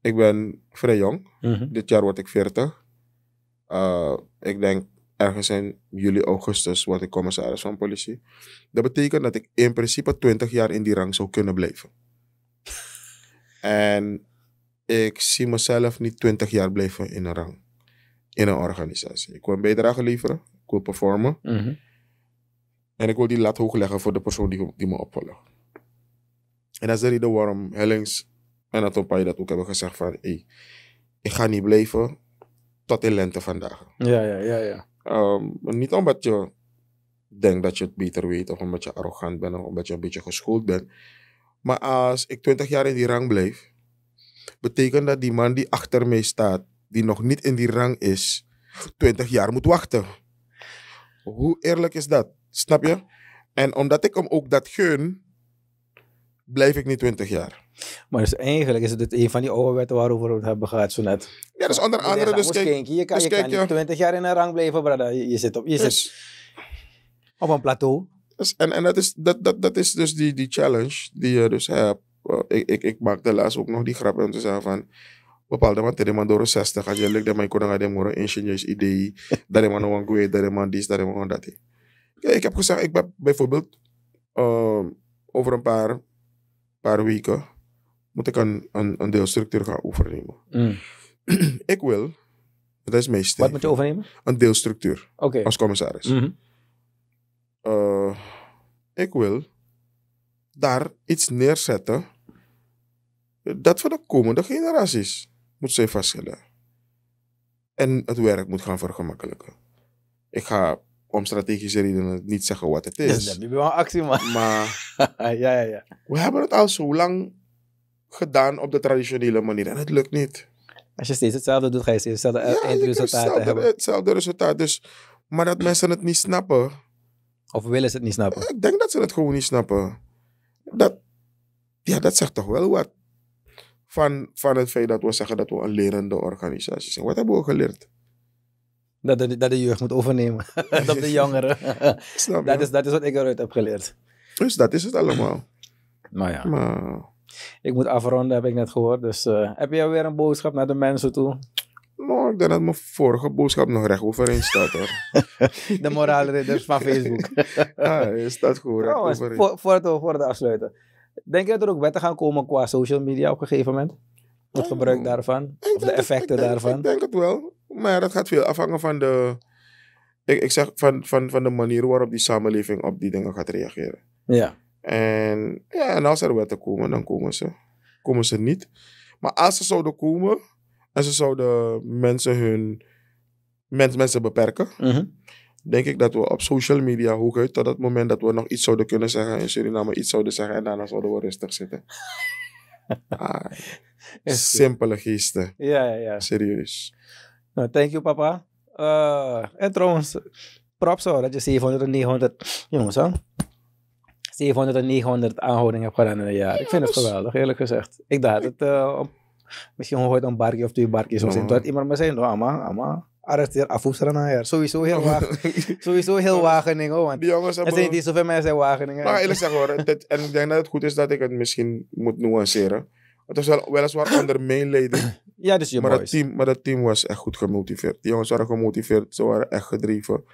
Ik ben vrij jong. Mhm. Dit jaar word ik 40. Eh, ik denk ergens in juli, augustus word ik commissaris van politie. Dat betekent dat ik in principe 20 jaar in die rang zou kunnen blijven. en ik zie mezelf niet 20 jaar blijven in een rang, in een organisatie. Ik wil een bijdrage leveren, ik wil performen. Mhm. En ik wil die lat hoog leggen voor de persoon die, die me opvolgt. En dat is de reden waarom Hellings en Atopai dat ook hebben gezegd van... Hey, ik ga niet blijven tot in lente vandaag. Ja, ja, ja. ja. Ehm, niet omdat je denkt dat je het beter weet of omdat je arrogant bent of omdat je een beetje geschoold bent. Maar als ik 20 jaar in die rang blijf, betekent dat die man die achter mij staat, die nog niet in die rang is, 20 jaar moet wachten. Hoe eerlijk is dat? Snap je? En omdat ik hem ook dat gun, blijf ik niet 20 jaar. Maar dus eigenlijk is het een van die oude wetten waarover we het hebben gehad zo net. Ja, dus onder andere... dus kijk, je kan, dus je dus kan niet 20 jaar in een rang blijven, brada. Je, zit, op, je zit dus- op een plateau. Dus, en en dat, is, dat, dat, dat is dus die, die challenge die je dus hebt. Oh, ik ik, ik, ik maakte laatst ook nog die grap om te zeggen van... Bepaalde man tegen man door 60. Als je lukt, dan kan je een ingenieurs idee. Dat man een geweest, dat man dit, dat man dat. Ja, ik heb gezegd, ik ben bijvoorbeeld ehm, over een paar, paar weken moet ik een, een, deelstructuur gaan overnemen. Mm. ik wil, dat is mijn Wat moet je overnemen? Een deelstructuur als commissaris. Mhm. Eh, ik wil daar iets neerzetten dat voor de komende generaties moet zijn verschillen En het werk moet gaan vergemakkelijken. Ik ga om strategische redenen niet zeggen wat het is. dat is wel actie, man. Maar ja, ja, ja. we hebben het al zo lang gedaan op de traditionele manier en het lukt niet. Als je steeds hetzelfde doet, ga je steeds hetzelfde eh, ja, hebben. Hetzelfde resultaat. Dus, maar dat mensen het niet snappen. Of willen ze het niet snappen? Ik denk dat ze het gewoon niet snappen. Dat, ja, dat zegt toch wel wat. Van, van het feit dat we zeggen dat we een lerende organisatie zijn. Wat hebben we geleerd? Dat de, dat de jeugd moet overnemen. dat de jongeren. dat, is, dat is wat ik eruit heb geleerd. Dus dat is het allemaal. Maar ja. Ik moet afronden, heb ik net gehoord. Dus uh, heb jij weer een boodschap naar de mensen toe? Nou, ik denk dat mijn vorige boodschap nog recht overeen staat hoor. de moraalridders van Facebook. ja, ah, is dat goed. Trouwens, voor, voor, het, voor het afsluiten. Denk je dat er ook wetten gaan komen qua social media op een gegeven moment? Het oh, gebruik daarvan? of de effecten daarvan? Ik denk het wel. Maar dat gaat veel afhangen van de, ik, ik zeg, van, van, van de manier waarop die samenleving op die dingen gaat reageren. Ja. En, ja, en als er wetten komen, dan komen ze. Komen ze niet. Maar als ze zouden komen en ze zouden mensen hun mensen beperken, mhm. denk ik dat we op social media hooguit tot dat moment dat we nog iets zouden kunnen zeggen in Suriname, iets zouden zeggen en daarna zouden we rustig zitten. ah, simpele geesten. Ja, ja, ja. Serieus. Nou, thank you, papa. Eh, en trouwens, props hoor, dat je 700 en 900, jongens 700 en 900 aanhoudingen hebt gedaan in een jaar. ik vind het geweldig, eerlijk gezegd. Ik dacht het, uh, misschien hoort een barkje of twee barkjes of zo. Dat iemand me zei, Allemaal nou, ama, ama. Arresteer afvoerseren Sowieso heel sowieso heel Wageningen. Want die jongens hebben... Er zijn niet zoveel mensen Wageningen. Maar eerlijk gezegd hoor, en ik denk dat het goed is dat ik het misschien moet nuanceren. Het is wel, weliswaar onder mijn leiding. Ja, dus je maar Dat team, maar dat team was echt goed gemotiveerd. De jongens waren gemotiveerd. Ze waren echt gedreven.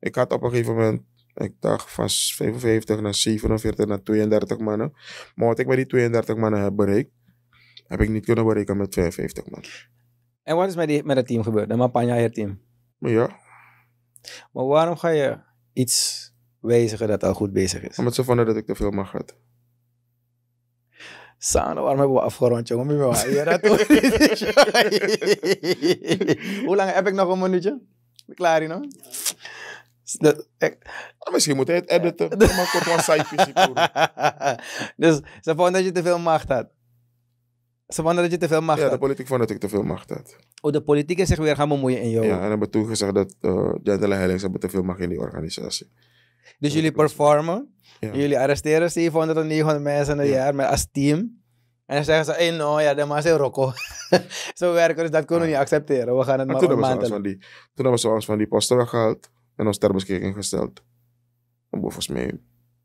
Ik had op een gegeven moment, ik dacht van 55 naar 47 naar 32 mannen. Maar wat ik met die 32 mannen heb bereikt, heb ik niet kunnen bereiken met 52 man. En wat is met, die, met dat team gebeurd? Met Panja team? Ja. Maar waarom ga je iets wijzigen dat al goed bezig is? Omdat ze vonden dat ik te veel mag had. Sana waarom hebben we afgerond, jongen? waar dat Hoe lang heb ik nog een minuutje? Klaar hier. nog? misschien moet hij het editen. Maar kort wat cijfjes. Dus ze vonden dat je te veel macht had. Ze vonden dat je te veel macht had. Ja, de politiek vond dat ik te veel macht had. Oh, de politiek is zich weer gaan bemoeien in jou. Ja, en hebben toegezegd gezegd dat uh, eh, Jantele helings hebben te veel macht in die organisatie. Dus jullie performen ja. Jullie arresteren 700 mensen een jaar met, als team. En dan zeggen ze, hey, nou ja, dat man is rocco. zo werken, dus dat kunnen we niet accepteren. We gaan het maar, maar maanden. toen hebben we ze ons van die posten weggehaald en ons ter beschikking gesteld. En volgens mij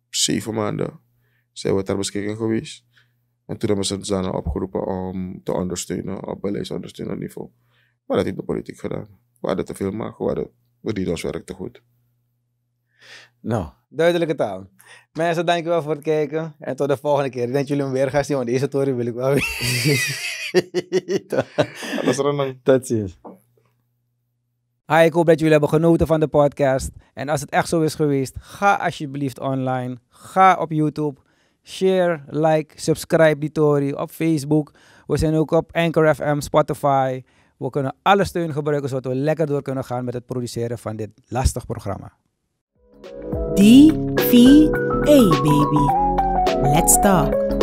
zeven maanden zijn we ter beschikking geweest. En toen hebben ze Zana opgeroepen om te ondersteunen, op beleidsondersteunend niveau. Maar dat heeft de politiek gedaan. We hadden te veel maken. we, hadden, we deden ons werk te goed. Nou, duidelijke taal. Mensen, dankjewel voor het kijken. En tot de volgende keer. Ik denk dat jullie hem weer gaan zien, want deze toren wil ik wel weer. Tot ziens. Hi, ik hoop dat jullie hebben genoten van de podcast. En als het echt zo is geweest, ga alsjeblieft online. Ga op YouTube. Share, like, subscribe die Tory op Facebook. We zijn ook op Anchor FM, Spotify. We kunnen alle steun gebruiken zodat we lekker door kunnen gaan met het produceren van dit lastig programma. DVA, baby. Let's talk.